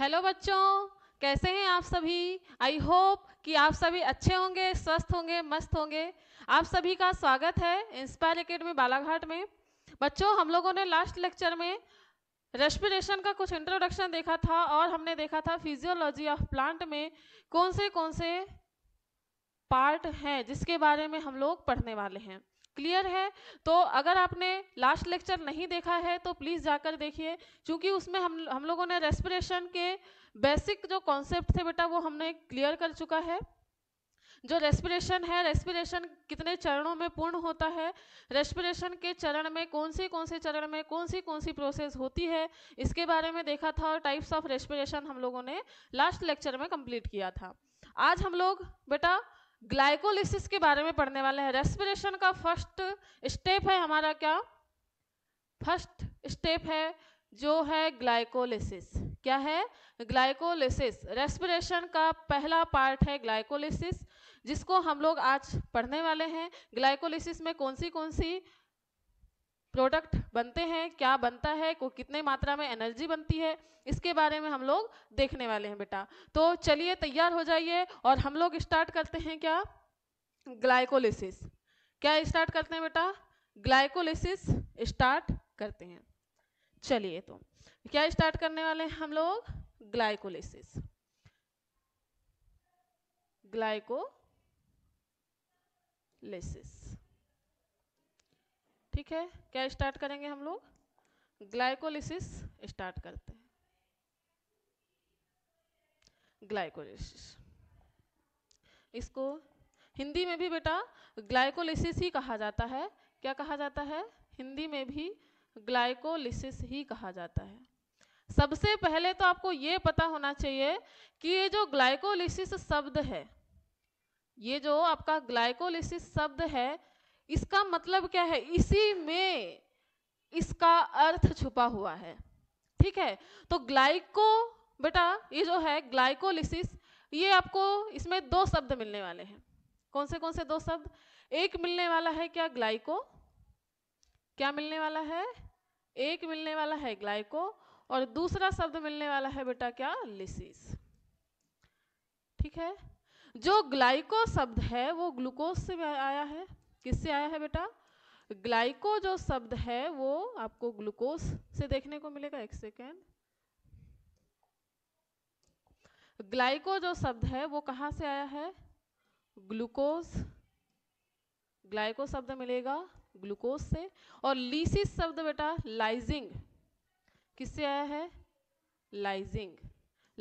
Hello बच्चों कैसे हैं आप सभी आई होप कि आप सभी अच्छे होंगे स्वस्थ होंगे मस्त होंगे आप सभी का स्वागत है इंस्पायर एकेडमी बालाघाट में बच्चों हम लोगों ने लास्ट लेक्चर में रेस्पिरेशन का कुछ इंट्रोडक्शन देखा था और हमने देखा था फिजियोलॉजी ऑफ प्लांट में कौन से कौन से पार्ट हैं जिसके बारे में हम लोग पढ़ने वाले हैं क्लियर है तो अगर आपने लास्ट लेक्चर नहीं देखा है तो प्लीज़ जाकर देखिए क्योंकि उसमें हम हम लोगों ने रेस्पिरेशन के बेसिक जो कॉन्सेप्ट थे बेटा वो हमने क्लियर कर चुका है जो रेस्पिरेशन है रेस्पिरेशन कितने चरणों में पूर्ण होता है रेस्पिरेशन के चरण में कौन से कौन से चरण में कौन सी कौन सी प्रोसेस होती है इसके बारे में देखा था और टाइप्स ऑफ रेस्पिरेशन हम लोगों ने लास्ट लेक्चर में कंप्लीट किया था आज हम लोग बेटा ग्लाइकोलिसिस के बारे में पढ़ने वाले हैं रेस्पिरेशन का फर्स्ट स्टेप है हमारा क्या फर्स्ट स्टेप है जो है ग्लाइकोलिसिस क्या है ग्लाइकोलिसिस रेस्पिरेशन का पहला पार्ट है ग्लाइकोलिसिस जिसको हम लोग आज पढ़ने वाले हैं ग्लाइकोलिसिस में कौन सी कौन सी प्रोडक्ट बनते हैं क्या बनता है को कितने मात्रा में एनर्जी बनती है इसके बारे में हम लोग देखने वाले हैं बेटा तो चलिए तैयार हो जाइए और हम लोग स्टार्ट करते हैं क्या ग्लाइकोलिसिस क्या स्टार्ट करते हैं बेटा ग्लाइकोलिसिस स्टार्ट करते हैं चलिए तो क्या स्टार्ट करने वाले हैं हम लोग ग्लाइकोलिसिस ग्लाइकोलिसिस ठीक है क्या स्टार्ट करेंगे हम लोग ग्लाइकोलिसिस स्टार्ट करते हैं ग्लाइकोलिसिस इसको हिंदी में भी बेटा ग्लाइकोलिसिस ही कहा जाता है क्या कहा जाता है हिंदी में भी ग्लाइकोलिसिस ही कहा जाता है सबसे पहले तो आपको ये पता होना चाहिए कि ये जो ग्लाइकोलिसिस शब्द है ये जो आपका ग्लाइकोलिसिस शब्द है इसका मतलब क्या है इसी में इसका अर्थ छुपा हुआ है ठीक है तो ग्लाइको बेटा ये जो है ग्लाइकोलिसिस ये आपको इसमें दो शब्द मिलने वाले हैं कौन से कौन से दो शब्द एक मिलने वाला है क्या ग्लाइको क्या मिलने वाला है एक मिलने वाला है ग्लाइको और दूसरा शब्द मिलने वाला है बेटा क्या लिसिस ठीक है जो ग्लाइको शब्द है वो ग्लूकोज से आया है किससे आया है बेटा ग्लाइको जो शब्द है वो आपको ग्लूकोज से देखने को मिलेगा एक सेकेंड ग्लाइको जो शब्द है वो कहाँ से आया है ग्लूकोज ग्लाइको शब्द मिलेगा ग्लूकोज से और लीसिस शब्द बेटा लाइजिंग किससे आया है लाइजिंग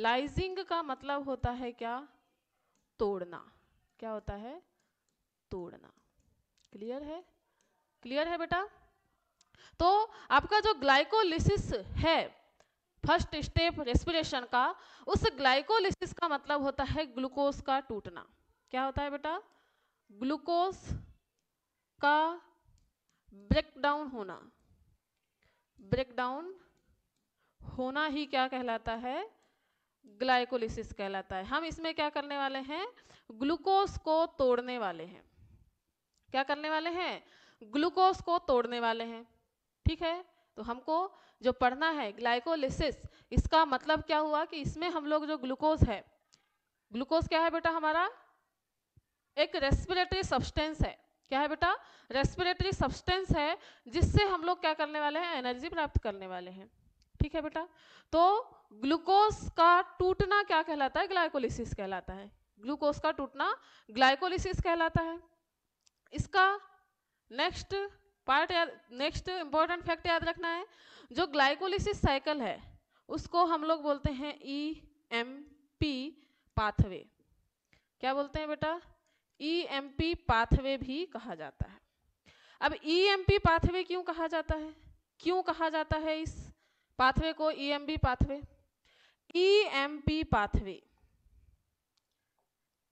लाइजिंग का मतलब होता है क्या तोड़ना क्या होता है तोड़ना क्लियर है क्लियर है बेटा तो आपका जो ग्लाइकोलिसिस है फर्स्ट स्टेप रेस्पिरेशन का उस ग्लाइकोलिसिस का मतलब होता है ग्लूकोज का टूटना क्या होता है बेटा ग्लूकोज का ब्रेकडाउन होना ब्रेकडाउन होना ही क्या कहलाता है ग्लाइकोलिसिस कहलाता है हम इसमें क्या करने वाले हैं ग्लूकोज को तोड़ने वाले हैं क्या करने वाले हैं ग्लूकोज को तोड़ने वाले हैं ठीक है तो हमको जो पढ़ना है ग्लाइकोलिसिस इसका मतलब क्या हुआ कि इसमें हम लोग जो ग्लूकोज है ग्लूकोज क्या है बेटा हमारा एक रेस्पिरेटरी सब्सटेंस है क्या है बेटा रेस्पिरेटरी सब्सटेंस है जिससे हम लोग क्या करने वाले हैं एनर्जी प्राप्त करने वाले हैं ठीक है बेटा तो ग्लूकोज का टूटना क्या कहलाता है ग्लाइकोलिसिस कहलाता है ग्लूकोज का टूटना ग्लाइकोलिसिस कहलाता है इसका नेक्स्ट पार्ट याद नेक्स्ट इंपॉर्टेंट फैक्ट याद रखना है जो ग्लाइकोलिसिस साइकिल है उसको हम लोग बोलते हैं ई एम पी पाथवे क्या बोलते हैं बेटा ई एम पी पाथवे भी कहा जाता है अब ई एम पी पाथवे क्यों कहा जाता है क्यों कहा जाता है इस पाथवे को E M B pathway E M P pathway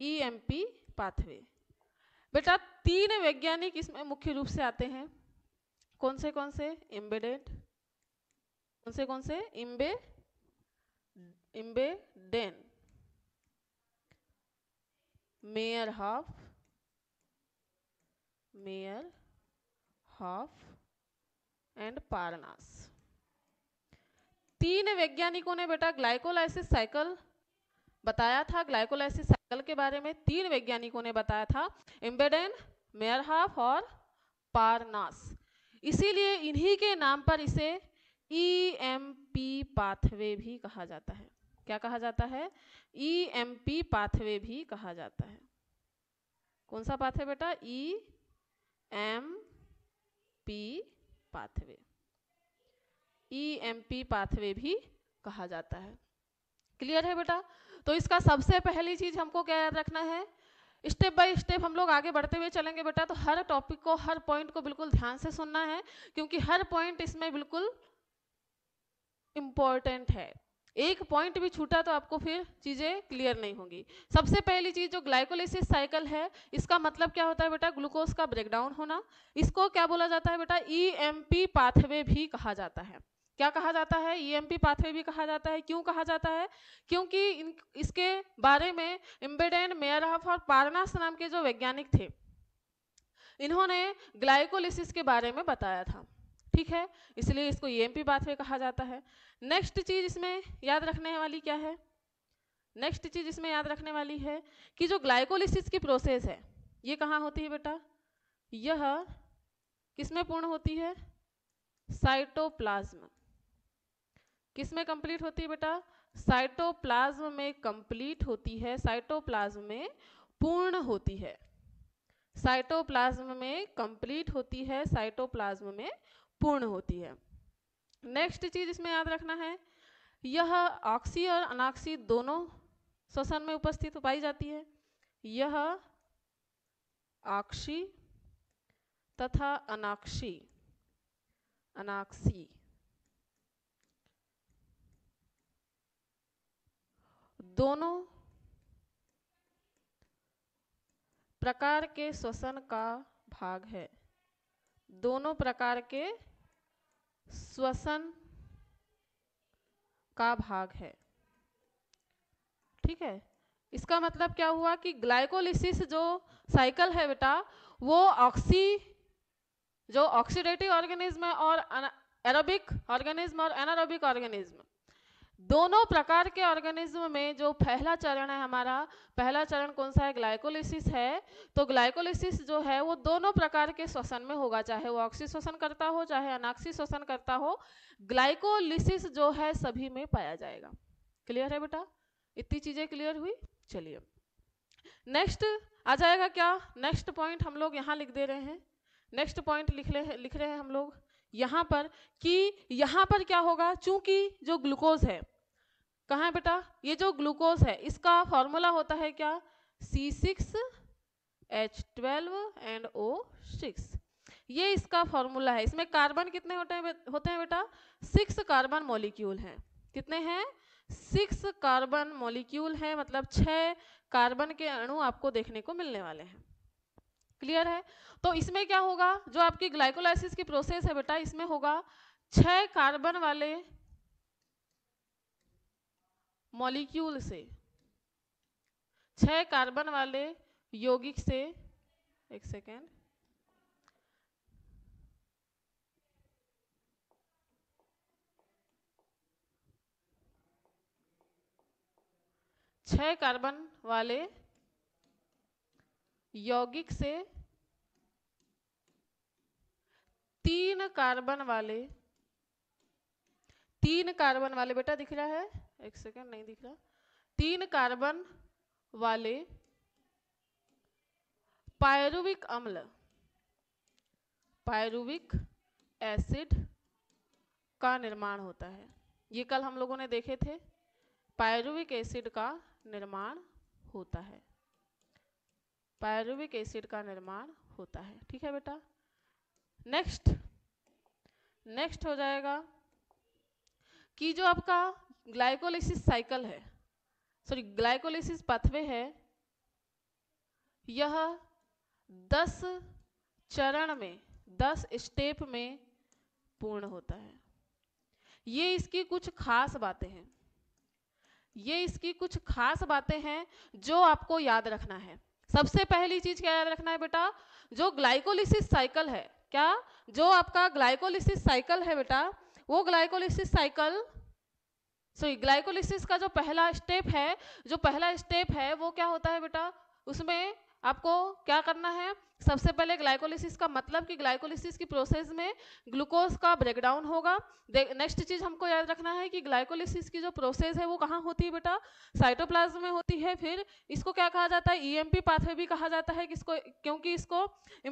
E M P pathway बेटा तीन वैज्ञानिक इसमें मुख्य रूप से आते हैं कौन से कौन से इम्बेडेड कौन से कौन से इम्बे Embden Meyerhof Meyerhof and Parnas तीन वैज्ञानिकों ने बेटा ग्लाइकोलाइसिस साइकिल बताया था ग्लाइकोलाइसिस साइकिल के बारे में तीन वैज्ञानिकों ने बताया था इम्बेडेन मेरहाफ और पारनास इसीलिए इन्हीं के नाम पर इसे ई एम पी पाथवे भी कहा जाता है क्या कहा जाता है ई एम पी पाथवे भी कहा जाता है कौन सा पाथ है बेटा E M P pathway E M P pathway भी कहा जाता है क्लियर है बेटा तो इसका सबसे पहली चीज हमको क्या याद रखना है स्टेप बाय स्टेप हम लोग आगे बढ़ते हुए चलेंगे बेटा तो हर टॉपिक को हर पॉइंट को बिल्कुल ध्यान से सुनना है क्योंकि हर पॉइंट इसमें बिल्कुल इम्पॉर्टेंट है एक पॉइंट भी छूटा तो आपको फिर चीज़ें क्लियर नहीं होंगी सबसे पहली चीज़ जो ग्लाइकोलिसिस साइकिल है इसका मतलब क्या होता है बेटा ग्लूकोज का ब्रेकडाउन होना इसको क्या बोला जाता है बेटा ई एम पी पाथवे भी कहा जाता है क्या कहा जाता है ई e पाथवे भी कहा जाता है क्यों कहा जाता है क्योंकि इन, इसके बारे में इम्बेडेन ऑफ और पारनास नाम के जो वैज्ञानिक थे इन्होंने ग्लाइकोलिसिस के बारे में बताया था ठीक है इसलिए इसको ई e पाथवे कहा जाता है नेक्स्ट चीज इसमें याद रखने वाली क्या है नेक्स्ट चीज इसमें याद रखने वाली है कि जो ग्लाइकोलिसिस की प्रोसेस है ये कहाँ होती है बेटा यह किसमें पूर्ण होती है साइटोप्लाज्म किस में कंप्लीट होती है बेटा साइटोप्लाज्म में कंप्लीट होती है साइटोप्लाज्म में पूर्ण होती है साइटोप्लाज्म में कंप्लीट होती है साइटोप्लाज्म में पूर्ण होती है नेक्स्ट चीज इसमें याद रखना है यह ऑक्सी और अनाक्सी दोनों श्वसन में उपस्थित पाई जाती है यह ऑक्सी तथा अनाक्षी अनाक्षी दोनों प्रकार के श्वसन का भाग है दोनों प्रकार के श्वसन का भाग है ठीक है इसका मतलब क्या हुआ कि ग्लाइकोलिसिस जो साइकिल है बेटा वो ऑक्सी जो ऑक्सीडेटिव ऑर्गेनिज्म है और एरोबिक ऑर्गेनिज्म और एनारोबिक ऑर्गेनिज्म दोनों प्रकार के ऑर्गेनिज्म में जो पहला चरण है हमारा पहला चरण कौन सा है ग्लाइकोलिसिस है तो ग्लाइकोलिसिस जो है वो दोनों प्रकार के श्वसन में होगा चाहे वो ऑक्सी श्वसन करता हो चाहे अनाक्सी श्वसन करता हो ग्लाइकोलिसिस जो है सभी में पाया जाएगा क्लियर है बेटा इतनी चीजें क्लियर हुई चलिए नेक्स्ट आ जाएगा क्या नेक्स्ट पॉइंट हम लोग यहाँ लिख दे रहे हैं नेक्स्ट पॉइंट लिख ले लिख रहे हैं हम लोग यहाँ पर कि यहाँ पर क्या होगा चूंकि जो ग्लूकोज है कहाँ है बेटा ये जो ग्लूकोज है इसका फॉर्मूला होता है क्या C six H twelve and O six ये इसका फॉर्मूला है इसमें कार्बन कितने होते हैं होते हैं बेटा सिक्स कार्बन मॉलिक्यूल हैं कितने हैं सिक्स कार्बन मॉलिक्यूल हैं मतलब छः कार्बन के अणु आपको देखने को मिलने वाले हैं क्लियर है तो इसमें क्या होगा जो आपकी ग्लाइकोलाइसिस की प्रोसेस है बेटा इसमें होगा छह कार्बन वाले मॉलिक्यूल से छह कार्बन वाले यौगिक से एक सेकेंड छह कार्बन वाले यौगिक से तीन कार्बन वाले तीन कार्बन वाले बेटा दिख रहा है एक सेकेंड नहीं दिख रहा तीन कार्बन वाले पायरुविक अम्ल पायरुविक एसिड का निर्माण होता है ये कल हम लोगों ने देखे थे पायरुविक एसिड का निर्माण होता है पायरुविक एसिड का निर्माण होता है ठीक है बेटा नेक्स्ट नेक्स्ट हो जाएगा कि जो आपका ग्लाइकोलिसिस साइकिल है सॉरी ग्लाइकोलिसिस पथवे है यह दस चरण में दस स्टेप में पूर्ण होता है ये इसकी कुछ खास बातें हैं ये इसकी कुछ खास बातें हैं जो आपको याद रखना है सबसे पहली चीज क्या याद रखना है बेटा जो ग्लाइकोलिसिस साइकिल है क्या जो आपका ग्लाइकोलिसिस साइकिल है बेटा वो glycolysis cycle so so, glycolysis का जो पहला स्टेप है जो पहला स्टेप है वो क्या होता है बेटा उसमें आपको क्या करना है सबसे पहले ग्लाइकोलिसिस का मतलब कि ग्लाइकोलिसिस की प्रोसेस में ग्लूकोज का ब्रेकडाउन होगा नेक्स्ट चीज हमको याद रखना है कि ग्लाइकोलिसिस की जो प्रोसेस है वो कहाँ होती है बेटा साइटोप्लाज्म में होती है फिर इसको क्या कहा जाता है ईएमपी e पाथवे भी कहा जाता है किसको क्योंकि इसको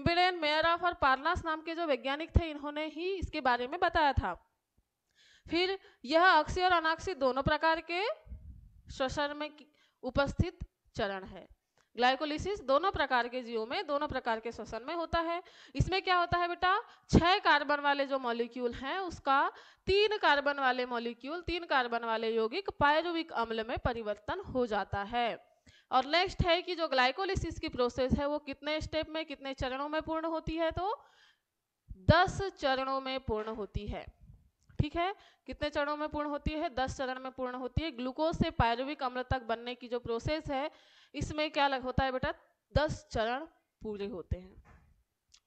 इम्पिडेन मेयरॉफ और पार्नास नाम के जो वैज्ञानिक थे इन्होंने ही इसके बारे में बताया था फिर यह अक्सी और अनाक्षी दोनों प्रकार के श्वसन में उपस्थित चरण है ग्लाइकोलिसिस दोनों प्रकार के जीवों में दोनों प्रकार के श्वसन में होता है इसमें क्या होता है बेटा छह कार्बन वाले जो मॉलिक्यूल हैं उसका तीन कार्बन वाले मॉलिक्यूल तीन कार्बन वाले यौगिक पायरुविक अम्ल में परिवर्तन हो जाता है और नेक्स्ट है कि जो ग्लाइकोलिसिस की प्रोसेस है वो कितने स्टेप में कितने चरणों में पूर्ण होती है तो दस चरणों में पूर्ण होती है ठीक है कितने चरणों में पूर्ण होती है दस चरण में पूर्ण होती है ग्लूकोज से पायरुविक अम्ल तक बनने की जो प्रोसेस है इसमें क्या लग होता है बेटा दस चरण पूरे होते हैं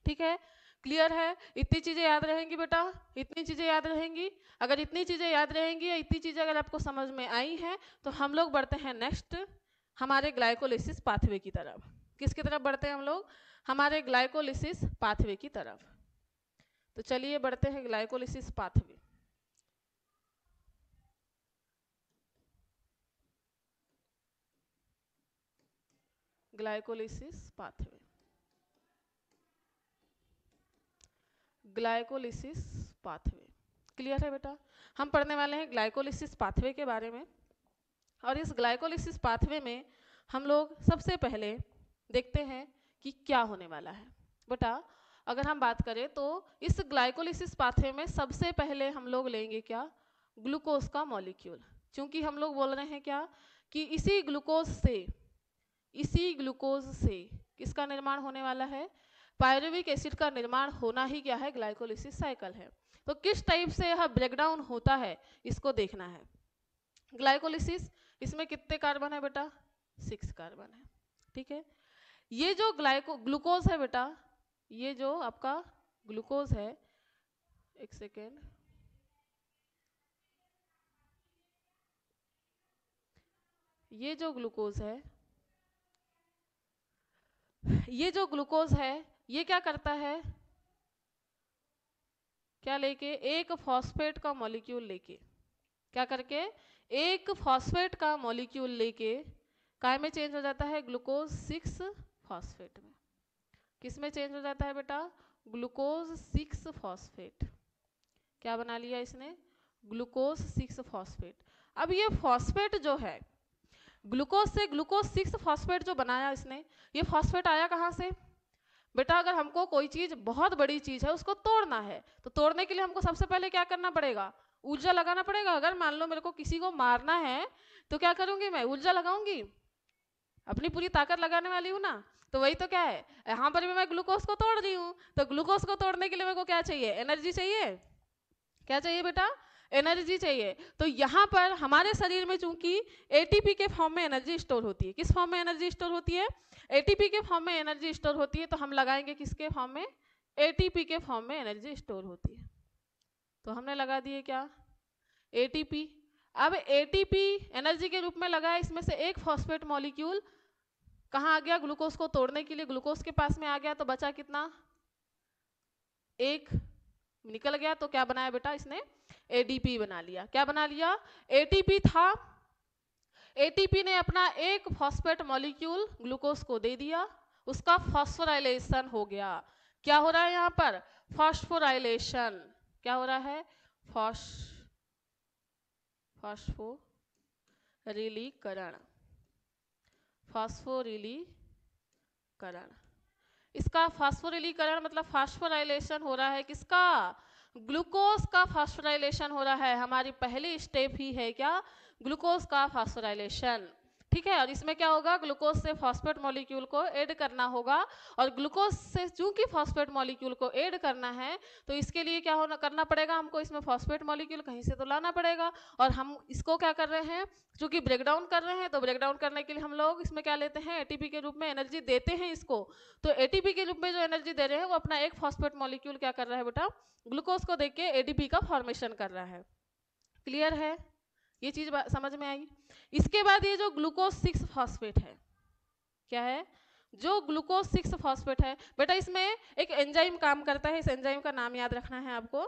ठीक है क्लियर है इतनी चीज़ें याद रहेंगी बेटा इतनी चीज़ें याद रहेंगी अगर इतनी चीज़ें याद रहेंगी या इतनी चीज़ें अगर आपको समझ में आई हैं तो हम लोग बढ़ते हैं नेक्स्ट हमारे ग्लाइकोलिसिस पाथवे की तरफ किसकी तरफ बढ़ते हैं हम लोग हमारे ग्लाइकोलिसिस पाथवे की तरफ तो चलिए बढ़ते हैं glycolysis pathway glycolysis pathway. Glycolysis pathway clear है बेटा हम पढ़ने वाले हैं ग्लाइकोलिसिस पाथवे के बारे में और इस ग्लाइकोलिसिस पाथवे में हम लोग सबसे पहले देखते हैं कि क्या होने वाला है बेटा अगर हम बात करें तो इस ग्लाइकोलिसिस पाथवे में सबसे पहले हम लोग लेंगे क्या ग्लूकोज का मॉलिक्यूल क्योंकि हम लोग बोल रहे हैं क्या कि इसी ग्लूकोज से इसी ग्लूकोज से किसका निर्माण होने वाला है पायरुविक एसिड का निर्माण होना ही क्या है ग्लाइकोलिसिस साइकिल है तो किस टाइप से यह ब्रेकडाउन होता है इसको देखना है ग्लाइकोलिसिस इसमें कितने कार्बन है बेटा सिक्स कार्बन है ठीक है ये जो ग्लाइको ग्लूकोज है बेटा ये जो आपका ग्लूकोज है एक सेकेंड ये जो ग्लूकोज है ये जो ग्लूकोज है ये क्या करता है क्या लेके एक फॉस्फेट का मॉलिक्यूल लेके क्या करके एक फॉस्फेट का मॉलिक्यूल लेके काय में चेंज हो जाता है ग्लूकोज सिक्स फॉस्फेट में किस में चेंज हो जाता है बेटा ग्लूकोज सिक्स फॉस्फेट क्या बना लिया इसने ग्लूकोज सिक्स फॉस्फेट अब ये फॉस्फेट जो है ग्लूकोज से ग्लूकोज सिक्स फॉस्फेट जो बनाया इसने ये फॉस्फेट आया कहाँ से बेटा अगर हमको कोई चीज़ बहुत बड़ी चीज़ है उसको तोड़ना है तो तोड़ने के लिए हमको सबसे पहले क्या करना पड़ेगा ऊर्जा लगाना पड़ेगा अगर मान लो मेरे को किसी को मारना है तो क्या करूँगी मैं ऊर्जा लगाऊंगी अपनी पूरी ताकत लगाने वाली हूँ ना तो वही तो क्या है यहाँ पर भी मैं ग्लूकोज को तोड़ रही हूँ तो ग्लूकोज को तोड़ने के लिए मेरे को क्या चाहिए एनर्जी चाहिए क्या चाहिए बेटा एनर्जी चाहिए तो यहाँ पर हमारे शरीर में चूंकि एटीपी के फॉर्म में एनर्जी स्टोर होती है किस फॉर्म में एनर्जी स्टोर होती है एटीपी के फॉर्म में एनर्जी स्टोर होती है तो हम लगाएंगे किसके फॉर्म में एटीपी के फॉर्म में एनर्जी स्टोर होती है तो हमने लगा दिए क्या एटीपी अब एटीपी एनर्जी के रूप में लगा इसमें से एक फॉस्फेट मॉलिक्यूल कहाँ आ गया ग्लूकोज को तोड़ने के लिए ग्लूकोज के पास में आ गया तो बचा कितना एक निकल गया तो क्या बनाया बेटा इसने एडीपी बना लिया क्या बना लिया एटीपी था एटीपी ने अपना एक फॉस्फेट मॉलिक्यूल ग्लूकोज को दे दिया उसका फॉस्फोराइलेशन हो गया क्या हो रहा है यहाँ पर फॉस्फोराइलेशन क्या हो रहा है फॉस फॉस्फोरिलीकरण फॉस्फोरिलीकरण इसका फास्फोरिलीकरण मतलब फास्फोराइलेशन हो रहा है किसका ग्लूकोज का फास्फोराइलेशन हो रहा है हमारी पहली स्टेप ही है क्या ग्लूकोज का फास्फोराइलेशन ठीक है और इसमें क्या होगा ग्लूकोज से फॉस्फेट मॉलिक्यूल को ऐड करना होगा और ग्लूकोज से चूंकि फॉस्फेट मॉलिक्यूल को ऐड करना है तो इसके लिए क्या होना करना पड़ेगा हमको इसमें फॉस्फेट मॉलिक्यूल कहीं से तो लाना पड़ेगा और हम इसको क्या कर रहे हैं चूंकि ब्रेकडाउन कर रहे हैं तो ब्रेकडाउन करने के लिए हम लोग इसमें क्या लेते हैं एटीपी के रूप में एनर्जी देते हैं इसको तो एटीपी के रूप में जो एनर्जी दे रहे हैं वो अपना एक फॉस्फेट मॉलिक्यूल क्या कर रहा है बेटा ग्लूकोज को देख के एडीपी का फॉर्मेशन कर रहा है क्लियर है ये चीज समझ में आई इसके बाद ये जो ग्लूकोज सिक्स फॉस्फेट है क्या है जो ग्लूकोज सिक्स फॉस्फेट है बेटा इसमें एक एंजाइम काम करता है इस एंजाइम का नाम याद रखना है आपको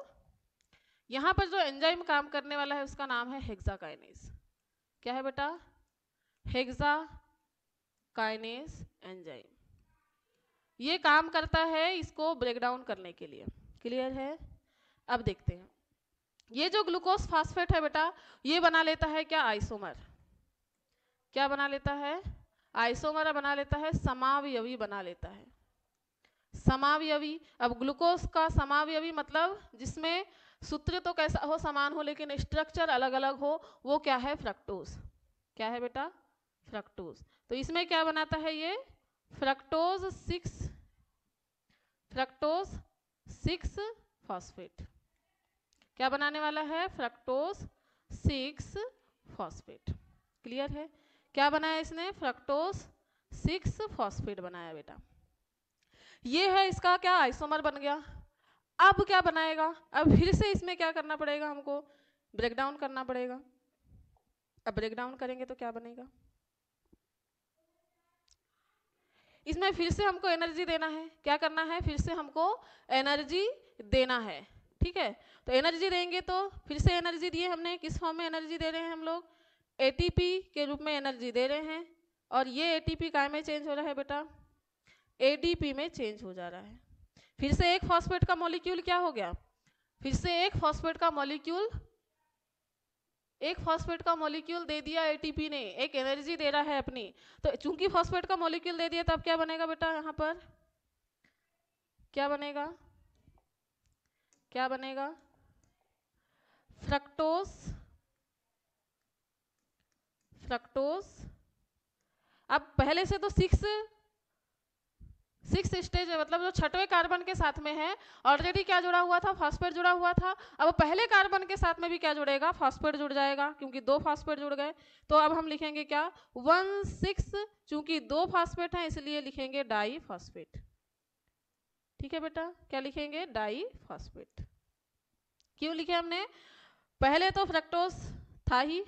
यहाँ पर जो एंजाइम काम करने वाला है उसका नाम है हेग्जा काइनेज क्या है बेटा हेग्जा एंजाइम ये काम करता है इसको ब्रेकडाउन करने के लिए क्लियर है अब देखते हैं ये जो ग्लूकोज फास्फेट है बेटा ये बना लेता है क्या आइसोमर क्या बना लेता है आइसोमर बना लेता है समावयवी बना लेता है समावयवी अब ग्लूकोज का समावयवी मतलब जिसमें सूत्र तो कैसा हो समान हो लेकिन स्ट्रक्चर अलग अलग हो वो क्या है फ्रक्टोज क्या है बेटा फ्रक्टोज तो इसमें क्या बनाता है ये fructose six fructose six phosphate क्या बनाने वाला है फ्रक्टोज सिक्स फॉस्फेट क्लियर है क्या बनाया इसने फ्रक्टोज सिक्स फॉस्फेट बनाया बेटा ये है इसका क्या आइसोमर बन गया अब क्या बनाएगा अब फिर से इसमें क्या करना पड़ेगा हमको ब्रेकडाउन करना पड़ेगा अब ब्रेकडाउन करेंगे तो क्या बनेगा इसमें फिर से हमको एनर्जी देना है क्या करना है फिर से हमको एनर्जी देना है ठीक है तो एनर्जी देंगे तो फिर से एनर्जी दिए हमने किस फॉर्म में एनर्जी दे रहे हैं हम लोग ए के रूप में एनर्जी दे रहे हैं और ये ए काय में चेंज हो रहा है बेटा ए में चेंज हो जा रहा है फिर से एक फॉस्फेट का मॉलिक्यूल क्या हो गया फिर से एक फॉस्फेट का मॉलिक्यूल एक फॉस्फेट का मॉलिक्यूल दे दिया एटीपी ने एक एनर्जी दे रहा है अपनी तो चूंकि फॉस्फेट का मॉलिक्यूल दे दिया तब क्या बनेगा बेटा यहाँ पर क्या बनेगा क्या बनेगा फ्रक्टोस फ्रक्टोस अब पहले से तो सिक्स सिक्स स्टेज है मतलब जो छठवे कार्बन के साथ में है ऑलरेडी क्या जुड़ा हुआ था फॉस्फेट जुड़ा हुआ था अब पहले कार्बन के साथ में भी क्या जुड़ेगा फॉस्फेट जुड़ जाएगा क्योंकि दो फॉस्फेट जुड़ गए तो अब हम लिखेंगे क्या वन सिक्स चूंकि दो फॉस्फेट हैं इसलिए लिखेंगे डाई फॉस्फेट ठीक है बेटा क्या लिखेंगे डाई फॉस्फेट क्यों लिखे हमने पहले तो फ्रक्टोस था ही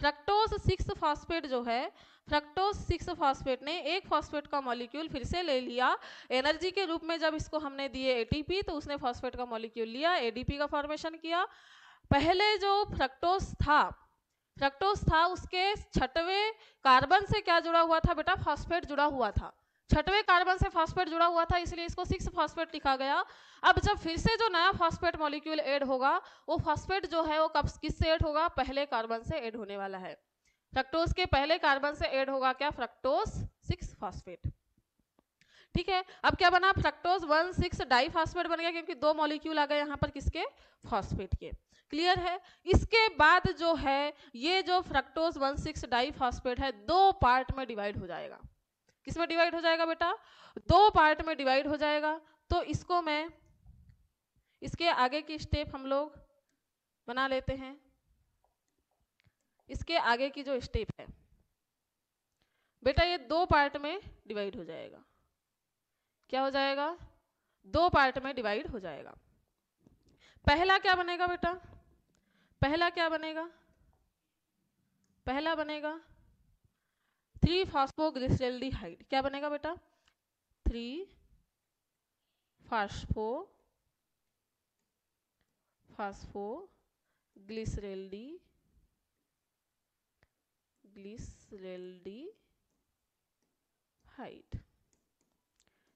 फ्रक्टोस सिक्स फॉस्फेट जो है फ्रक्टोस सिक्स फॉस्फेट ने एक फॉस्फेट का मॉलिक्यूल फिर से ले लिया एनर्जी के रूप में जब इसको हमने दिए एटीपी तो उसने फॉस्फेट का मॉलिक्यूल लिया एडीपी का फॉर्मेशन किया पहले जो फ्रक्टोस था फ्रक्टोस था उसके छठवें कार्बन से क्या जुड़ा हुआ था बेटा फॉस्फेट जुड़ा हुआ था छठवें कार्बन से फॉस्फेट जुड़ा हुआ था इसलिए इसको सिक्स फॉस्फेट लिखा गया अब जब फिर से जो नया फॉस्फेट मॉलिक्यूल ऐड होगा वो फॉस्फेट जो है वो कब किससे ऐड होगा पहले कार्बन से ऐड होने वाला है फ्रक्टोज के पहले कार्बन से ऐड होगा क्या फ्रक्टोज सिक्स फॉस्फेट ठीक है अब क्या बना fructose one six di phosphate बन गया क्योंकि दो मॉलिक्यूल आ गए यहाँ पर किसके फॉस्फेट के क्लियर है इसके बाद जो है ये जो fructose one six di phosphate है दो पार्ट में डिवाइड हो जाएगा किस में डिवाइड हो जाएगा बेटा दो पार्ट में डिवाइड हो जाएगा तो इसको मैं इसके आगे की स्टेप हम लोग बना लेते हैं इसके आगे की जो स्टेप है बेटा ये दो पार्ट में डिवाइड हो जाएगा क्या हो जाएगा दो पार्ट में डिवाइड हो जाएगा पहला क्या बनेगा बेटा पहला क्या बनेगा पहला बनेगा थ्री फास्फोग्लिसरेल्डिहाइड क्या बनेगा बेटा three phospho phospho glyceraldehyde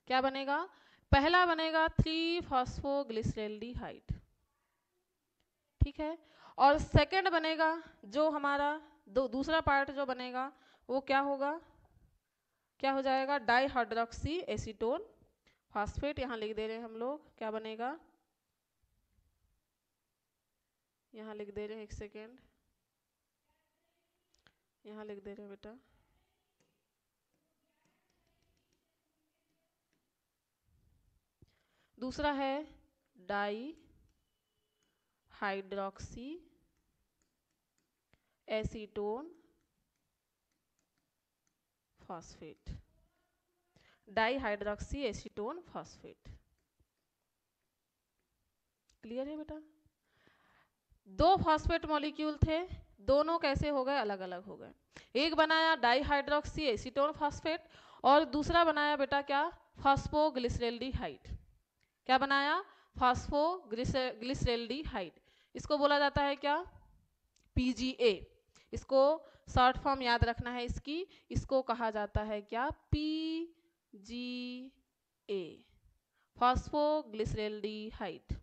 क्या बनेगा पहला बनेगा थ्री हाइट ठीक है और सेकंड बनेगा जो हमारा दो दूसरा पार्ट जो बनेगा वो क्या होगा क्या हो जाएगा डाईहाइड्रोक्सी एसीटोन फॉस्फेट यहाँ लिख दे रहे हैं हम लोग क्या बनेगा यहाँ लिख दे रहे हैं एक सेकेंड यहाँ लिख दे रहे हैं बेटा दूसरा है di hydroxy acetone phosphate dihydroxy acetone phosphate clear है बेटा दो फॉस्फेट मॉलिक्यूल थे दोनों कैसे हो गए अलग अलग हो गए एक बनाया डाईहाइड्रोक्सी एसीटोन फॉस्फेट और दूसरा बनाया बेटा क्या फॉस्फोग्लिसरेल्डिहाइड क्या बनाया फॉस्फोग्लिसरेल्डिहाइड इसको बोला जाता है क्या पीजीए इसको शॉर्ट फॉर्म याद रखना है इसकी इसको कहा जाता है क्या पी जी ए फॉस्फोग्लिसरेल्डिहाइड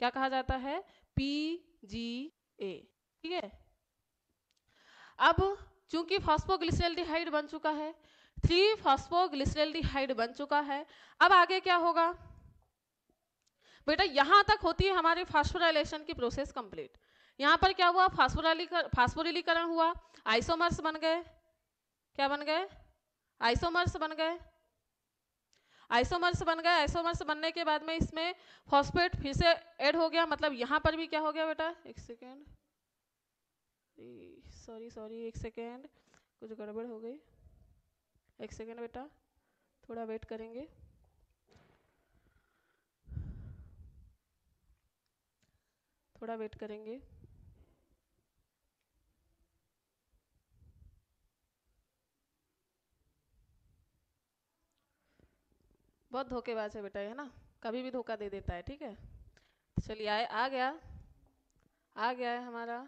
क्या कहा जाता है पी जी ए ठीक है अब चूंकि फॉस्फोग्लिसरेल्डिहाइड बन चुका है थ्री फॉस्फोग्लिसरेल्डिहाइड बन चुका है अब आगे क्या होगा बेटा यहां तक होती है हमारी फॉस्फोराइलेशन की प्रोसेस कंप्लीट यहाँ पर क्या हुआ फास्फोरिलीकरण हुआ आइसोमर्स बन गए क्या बन गए आइसोमर्स बन गए आइसोमर्स बन गए आइसोमर्स बनने के बाद में इसमें फॉस्फेट फिर से ऐड हो गया मतलब यहाँ पर भी क्या हो गया बेटा एक सेकेंड सॉरी सॉरी एक सेकेंड कुछ गड़बड़ हो गई एक सेकेंड बेटा थोड़ा वेट करेंगे थोड़ा वेट करेंगे बहुत धोखेबाज है बेटा है ना कभी भी धोखा दे देता है ठीक है तो चलिए आए आ गया आ गया है हमारा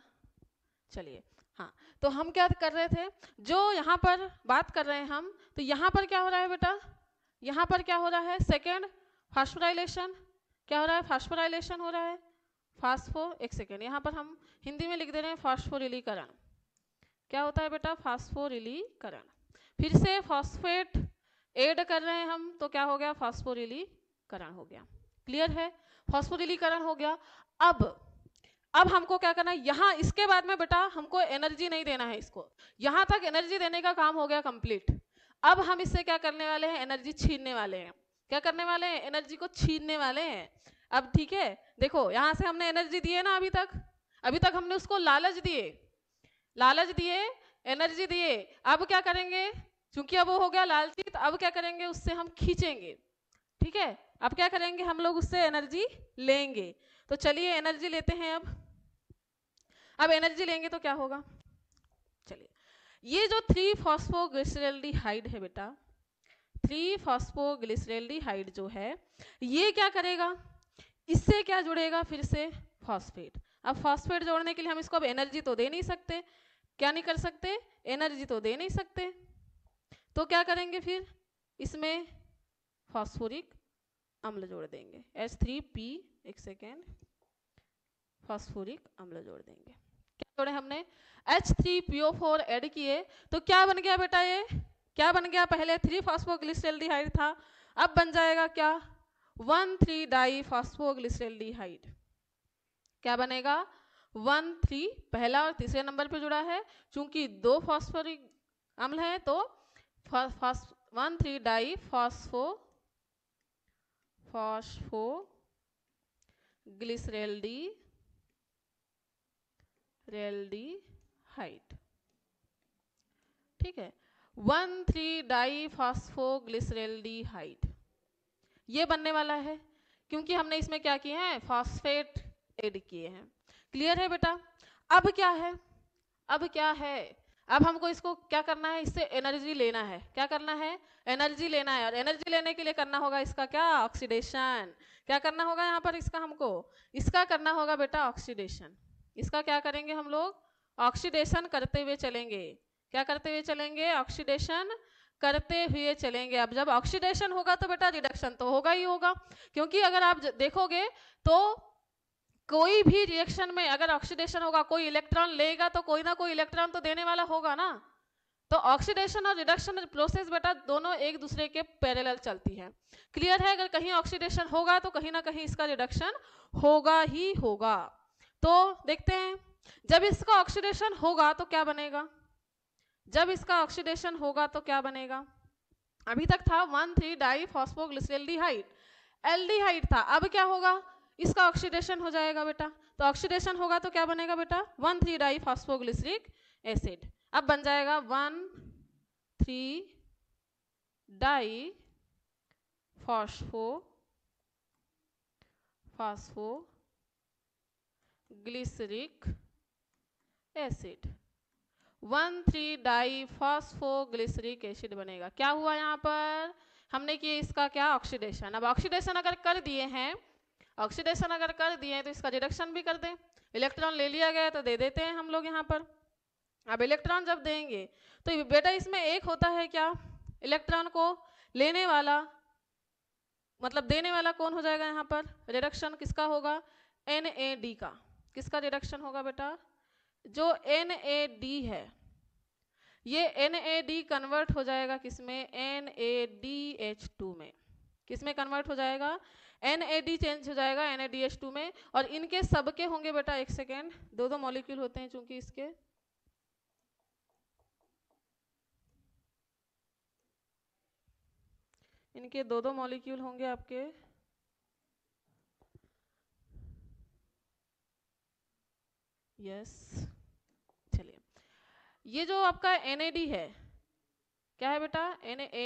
चलिए हाँ तो हम क्या कर रहे थे जो यहाँ पर बात कर रहे हैं हम तो यहाँ पर क्या हो रहा है बेटा यहाँ पर क्या हो रहा है सेकेंड फास्फोराइलेशन क्या हो रहा है फास्फोराइलेशन हो रहा है फास्फो एक सेकेंड यहाँ पर हम हिंदी में लिख दे रहे हैं फास्फोरिलीकरण क्या होता है बेटा फास्फोरिलीकरण फिर से फॉस्फेट एड कर रहे हैं हम तो क्या हो गया फॉस्फोरिलीकरण हो गया क्लियर है फॉस्फोरिलीकरण हो गया अब अब हमको क्या करना है यहाँ इसके बाद में बेटा हमको एनर्जी नहीं देना है इसको यहाँ तक एनर्जी देने का काम हो गया कंप्लीट अब हम इससे क्या करने वाले हैं एनर्जी छीनने वाले हैं क्या करने वाले हैं एनर्जी को छीनने वाले हैं अब ठीक है देखो यहाँ से हमने एनर्जी दिए ना अभी तक अभी तक हमने उसको लालच दिए लालच दिए एनर्जी दिए अब क्या करेंगे क्योंकि अब वो हो गया लालची तो अब क्या करेंगे उससे हम खींचेंगे ठीक है अब क्या करेंगे हम लोग उससे एनर्जी लेंगे तो चलिए एनर्जी लेते हैं अब अब एनर्जी लेंगे तो क्या होगा चलिए ये जो थ्री फॉस्फोग्लिसरेल्डिहाइड है बेटा थ्री फॉस्फोग्लिसरेल्डिहाइड जो है ये क्या करेगा इससे क्या जुड़ेगा फिर से फॉस्फेट अब फॉस्फेट जोड़ने के लिए हम इसको अब एनर्जी तो दे नहीं सकते क्या नहीं कर सकते एनर्जी तो दे नहीं सकते तो क्या करेंगे फिर इसमें फास्फोरिक अम्ल जोड़ देंगे एच थ्री पी एक सेकेंड फास्फोरिक अम्ल जोड़ देंगे क्या जोड़े हमने H three P O four add किए तो क्या बन गया बेटा ये क्या बन गया पहले थ्री फॉस्फोग्लिसरल्डिहाइड था अब बन जाएगा क्या वन थ्री डाई फॉस्फोग्लिसरल्डिहाइड क्या बनेगा वन थ्री पहला और तीसरे नंबर पे जुड़ा है क्योंकि दो फॉस्फोरिक अम्ल है तो one three di phospho phospho glyceraldehyde ठीक है one three di phospho glyceraldehyde ये बनने वाला है क्योंकि हमने इसमें क्या किए हैं फॉस्फेट एड किए हैं क्लियर है बेटा अब क्या है अब क्या है अब हमको इसको क्या करना है इससे एनर्जी लेना है क्या करना है एनर्जी लेना है और एनर्जी लेने के लिए करना होगा इसका क्या ऑक्सीडेशन क्या करना होगा यहाँ पर इसका हमको इसका करना होगा बेटा ऑक्सीडेशन इसका क्या करेंगे हम लोग ऑक्सीडेशन करते हुए चलेंगे क्या करते हुए चलेंगे ऑक्सीडेशन करते हुए चलेंगे अब जब ऑक्सीडेशन होगा तो बेटा रिडक्शन तो होगा ही होगा क्योंकि अगर आप देखोगे तो कोई भी रिएक्शन में अगर ऑक्सीडेशन होगा कोई इलेक्ट्रॉन लेगा तो कोई ना कोई इलेक्ट्रॉन तो देने वाला होगा ना तो ऑक्सीडेशन और रिडक्शन प्रोसेस बेटा दोनों एक दूसरे के पैरेलल चलती है क्लियर है अगर कहीं ऑक्सीडेशन होगा तो कहीं ना कहीं इसका रिडक्शन होगा ही होगा तो देखते हैं जब इसका ऑक्सीडेशन होगा तो क्या बनेगा जब इसका ऑक्सीडेशन होगा तो क्या बनेगा अभी तक था one three di phosphoglyceraldehyde aldehyde था अब क्या होगा इसका ऑक्सीडेशन हो जाएगा बेटा तो ऑक्सीडेशन होगा तो क्या बनेगा बेटा one three di phosphoglyceric acid अब बन जाएगा one three di phospho phospho glyceric acid one three di glyceric acid बनेगा क्या हुआ यहाँ पर हमने किया इसका क्या ऑक्सीडेशन अब ऑक्सीडेशन अगर कर दिए हैं ऑक्सीडेशन अगर कर दिए तो इसका रिडक्शन भी कर दें इलेक्ट्रॉन ले लिया गया तो दे देते हैं हम लोग यहाँ पर अब इलेक्ट्रॉन जब देंगे तो बेटा इसमें एक होता है क्या इलेक्ट्रॉन को लेने वाला मतलब देने वाला कौन हो जाएगा यहाँ पर रिडक्शन किसका होगा एन ए डी का किसका रिडक्शन होगा बेटा जो एन ए डी है ये एन ए डी कन्वर्ट हो जाएगा किसमें N A D H two में किसमें कन्वर्ट हो जाएगा एन ए डी चेंज हो जाएगा N A D H two में और इनके सबके होंगे बेटा एक सेकेंड दो दो मॉलिक्यूल होते हैं चूंकि इसके इनके दो दो मॉलिक्यूल होंगे आपके यस चलिए ये जो आपका एन है क्या है बेटा एन ए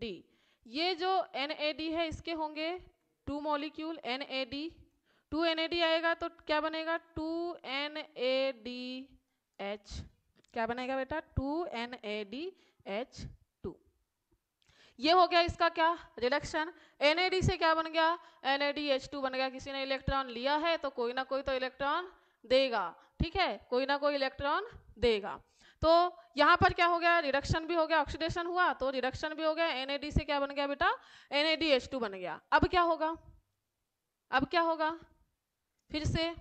डी ये जो एन है इसके होंगे two molecule N A D two N A D आएगा तो क्या बनेगा two N A D H क्या बनेगा बेटा two N A D H two ये हो गया इसका क्या रिडक्शन एन डी से क्या बन गया N A D H two बन गया किसी ने इलेक्ट्रॉन लिया है तो कोई ना कोई तो इलेक्ट्रॉन देगा ठीक है कोई ना कोई इलेक्ट्रॉन देगा तो यहाँ पर क्या हो गया रिडक्शन भी हो गया ऑक्सीडेशन हुआ तो रिडक्शन भी हो गया एन से क्या बन गया बेटा एन बन गया अब क्या होगा अब क्या होगा फिर से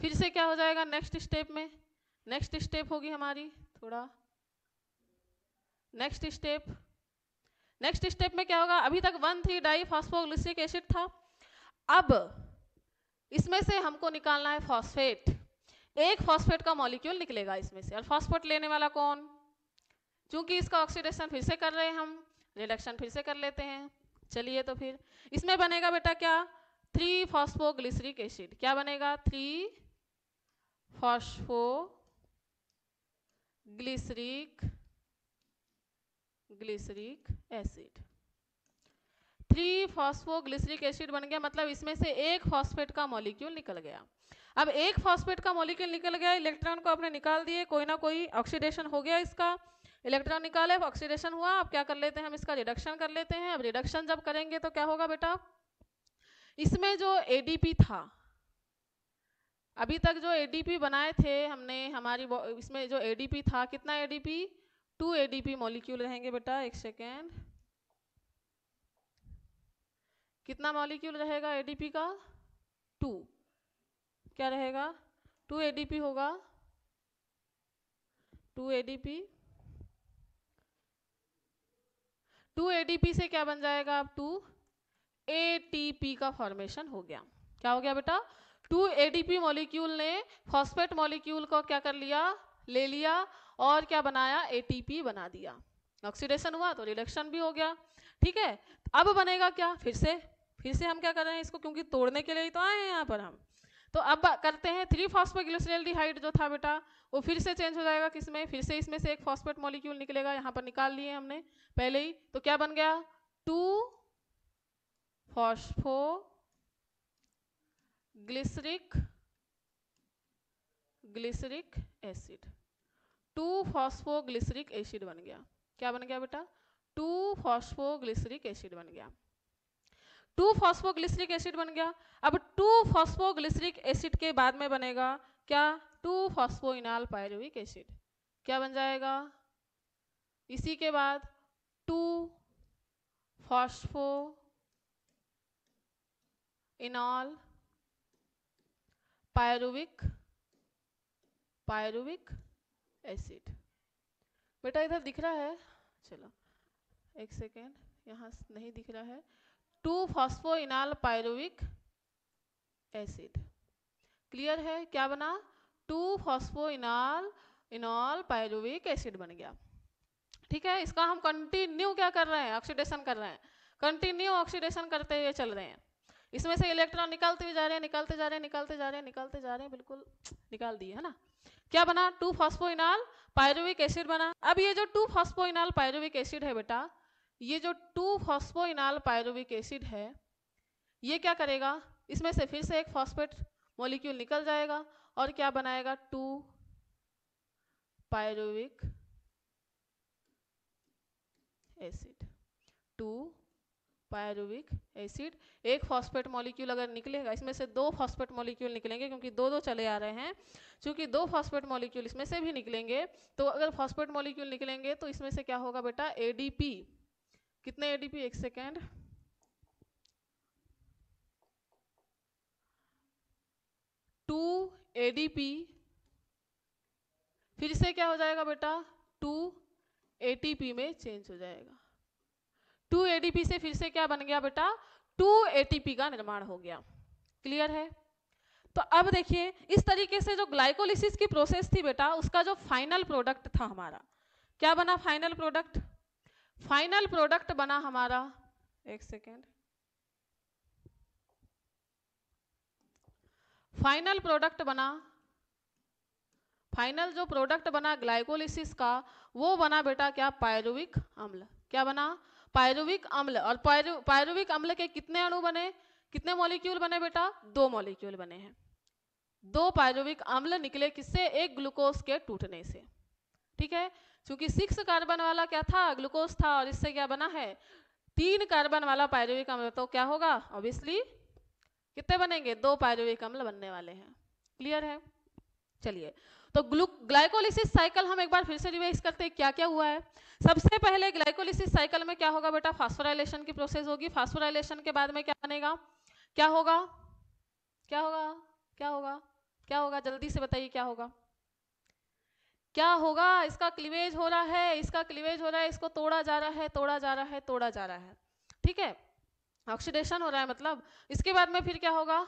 फिर से क्या हो जाएगा नेक्स्ट स्टेप में नेक्स्ट स्टेप होगी हमारी थोड़ा नेक्स्ट स्टेप नेक्स्ट स्टेप में क्या होगा अभी तक one three di phosphoglyceric acid था अब इसमें से हमको निकालना है फॉस्फेट एक फॉस्फेट का मॉलिक्यूल निकलेगा इसमें से और फॉस्फेट लेने वाला कौन चूंकि इसका ऑक्सीडेशन फिर से कर रहे हैं हम रिडक्शन फिर से कर लेते हैं चलिए तो फिर इसमें बनेगा बेटा क्या थ्री फॉस्फोग्लिसरिक एसिड क्या बनेगा three phosphoglyceric glyceric acid three phosphoglyceric acid बन गया मतलब इसमें से एक फॉस्फेट का मॉलिक्यूल निकल गया अब एक फॉस्फेट का मॉलिक्यूल निकल गया इलेक्ट्रॉन को आपने निकाल दिए कोई ना कोई ऑक्सीडेशन हो गया इसका इलेक्ट्रॉन निकाले ऑक्सीडेशन हुआ अब क्या कर लेते हैं हम इसका रिडक्शन कर लेते हैं अब रिडक्शन जब करेंगे तो क्या होगा बेटा इसमें जो एडीपी था अभी तक जो एडीपी बनाए थे हमने हमारी इसमें जो एडीपी था कितना एडीपी टू एडीपी मॉलिक्यूल रहेंगे बेटा एक सेकेंड कितना मॉलिक्यूल रहेगा एडीपी का टू क्या रहेगा टू ए होगा टू ए टू ए से क्या बन जाएगा अब टू ए का फॉर्मेशन हो गया क्या हो गया बेटा टू एडीपी मॉलिक्यूल ने फॉस्फेट मॉलिक्यूल को क्या कर लिया ले लिया और क्या बनाया एटीपी बना दिया ऑक्सीडेशन हुआ तो रिडक्शन भी हो गया ठीक है अब बनेगा क्या फिर से फिर से हम क्या कर रहे हैं इसको क्योंकि तोड़ने के लिए ही तो आए हैं यहाँ पर हम तो अब करते हैं थ्री फॉस्फोग्लिसरेल डिहाइड जो था बेटा वो फिर से चेंज हो जाएगा किसमें फिर से इसमें से एक फॉस्फेट मॉलिक्यूल निकलेगा यहाँ पर निकाल लिए हमने पहले ही तो क्या बन गया two phospho glyceric glyceric acid two phospho glyceric acid बन गया क्या बन गया बेटा टू फॉस्फो ग्लिसरिक एसिड बन गया टू फॉस्फोग्लिसरिक एसिड बन गया अब टू फॉस्फोग्लिसरिक एसिड के बाद में बनेगा क्या टू फॉस्फोइनाल पायरुविक एसिड क्या बन जाएगा इसी के बाद two phospho enol pyruvic pyruvic acid बेटा इधर दिख रहा है चलो एक सेकेंड यहाँ नहीं दिख रहा है two phospho enol pyruvic acid clear है क्या बना two phospho enol enol pyruvic acid बन गया ठीक है इसका हम कंटिन्यू क्या कर रहे हैं ऑक्सीडेशन कर रहे हैं कंटिन्यू ऑक्सीडेशन करते हुए चल रहे हैं इसमें से इलेक्ट्रॉन निकालते हुए जा रहे हैं निकालते जा रहे हैं निकालते जा रहे हैं निकालते जा रहे हैं बिल्कुल निकाल दिए है ना क्या बना two phospho enol pyruvic acid बना अब ये जो two phospho enol pyruvic acid है बेटा ये जो टू फॉस्फोइनाल पायरुविक एसिड है ये क्या करेगा इसमें से फिर से एक फॉस्फेट मॉलिक्यूल निकल जाएगा और क्या बनाएगा two pyruvic acid two pyruvic acid एक फॉस्फेट मॉलिक्यूल अगर निकलेगा इसमें से दो फॉस्फेट मॉलिक्यूल निकलेंगे क्योंकि दो दो चले आ रहे हैं क्योंकि दो फॉस्फेट मॉलिक्यूल इसमें से भी निकलेंगे तो अगर फॉस्फेट मॉलिक्यूल निकलेंगे तो इसमें से क्या होगा बेटा एडीपी कितने एडीपी एक सेकेंड टू एडीपी फिर से क्या हो जाएगा बेटा टू एटीपी में चेंज हो जाएगा टू एडीपी से फिर से क्या बन गया बेटा टू एटीपी का निर्माण हो गया क्लियर है तो अब देखिए इस तरीके से जो ग्लाइकोलिसिस की प्रोसेस थी बेटा उसका जो फाइनल प्रोडक्ट था हमारा क्या बना फाइनल प्रोडक्ट फाइनल प्रोडक्ट बना हमारा एक सेकेंड फाइनल प्रोडक्ट बना फाइनल जो प्रोडक्ट बना ग्लाइकोलिसिस का वो बना बेटा क्या पायरुविक अम्ल क्या बना पायरुविक अम्ल और पायरुविक अम्ल के कितने अणु बने कितने मॉलिक्यूल बने बेटा दो मॉलिक्यूल बने हैं दो पायरुविक अम्ल निकले किससे एक ग्लूकोज के टूटने से ठीक है क्योंकि सिक्स कार्बन वाला क्या था ग्लूकोज था और इससे क्या बना है तीन कार्बन वाला पायरुविक अम्ल तो क्या होगा ऑब्वियसली कितने बनेंगे दो पायरुविक अम्ल बनने वाले हैं क्लियर है चलिए तो ग्लू ग्लाइकोलिसिस साइकिल हम एक बार फिर से रिवाइज करते हैं क्या क्या हुआ है सबसे पहले ग्लाइकोलिसिस साइकिल में क्या होगा बेटा फास्फोराइलेशन की प्रोसेस होगी फास्फोराइलेशन के बाद में क्या बनेगा क्या होगा क्या होगा क्या होगा क्या होगा जल्दी से बताइए क्या होगा क्या होगा इसका क्लिवेज हो रहा है इसका क्लिवेज हो रहा है इसको तोड़ा जा रहा है तोड़ा जा रहा है तोड़ा जा रहा है ठीक है ऑक्सीडेशन हो रहा है मतलब इसके बाद में फिर क्या होगा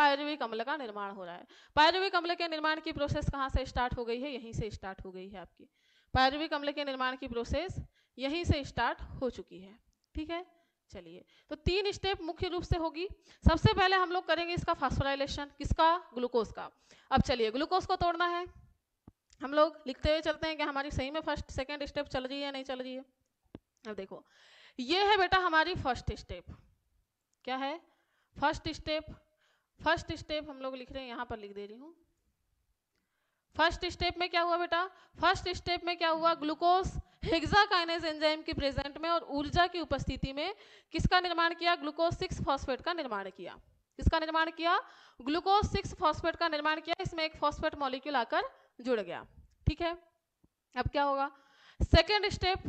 पायरुविक अम्ल का निर्माण हो रहा है पायरुविक अम्ल के निर्माण की प्रोसेस कहाँ से स्टार्ट हो गई है यहीं से स्टार्ट हो गई है आपकी पायरुविक अम्ल के निर्माण की प्रोसेस यहीं से स्टार्ट हो चुकी है ठीक है चलिए तो तीन स्टेप मुख्य रूप से होगी सबसे पहले हम लोग करेंगे इसका फास्फोराइलेशन किसका ग्लूकोज का अब चलिए ग्लूकोज को तोड़ना है हम लोग लिखते हुए चलते हैं कि हमारी सही में फर्स्ट सेकेंड स्टेप चल रही है नहीं चल रही है अब देखो ये है बेटा हमारी फर्स्ट स्टेप क्या है फर्स्ट स्टेप फर्स्ट स्टेप हम लोग लिख रहे हैं यहाँ पर लिख दे रही हूँ फर्स्ट स्टेप में क्या हुआ बेटा फर्स्ट स्टेप में क्या हुआ ग्लूकोज हेक्साकाइनेज एंजाइम की प्रेजेंट में और ऊर्जा की उपस्थिति में किसका निर्माण किया ग्लूकोज सिक्स फॉस्फेट का निर्माण किया किसका निर्माण किया ग्लूकोज सिक्स फॉस्फेट का निर्माण किया इसमें एक फॉस्फेट मॉलिक्यूल आकर जुड़ गया ठीक है अब क्या होगा सेकेंड स्टेप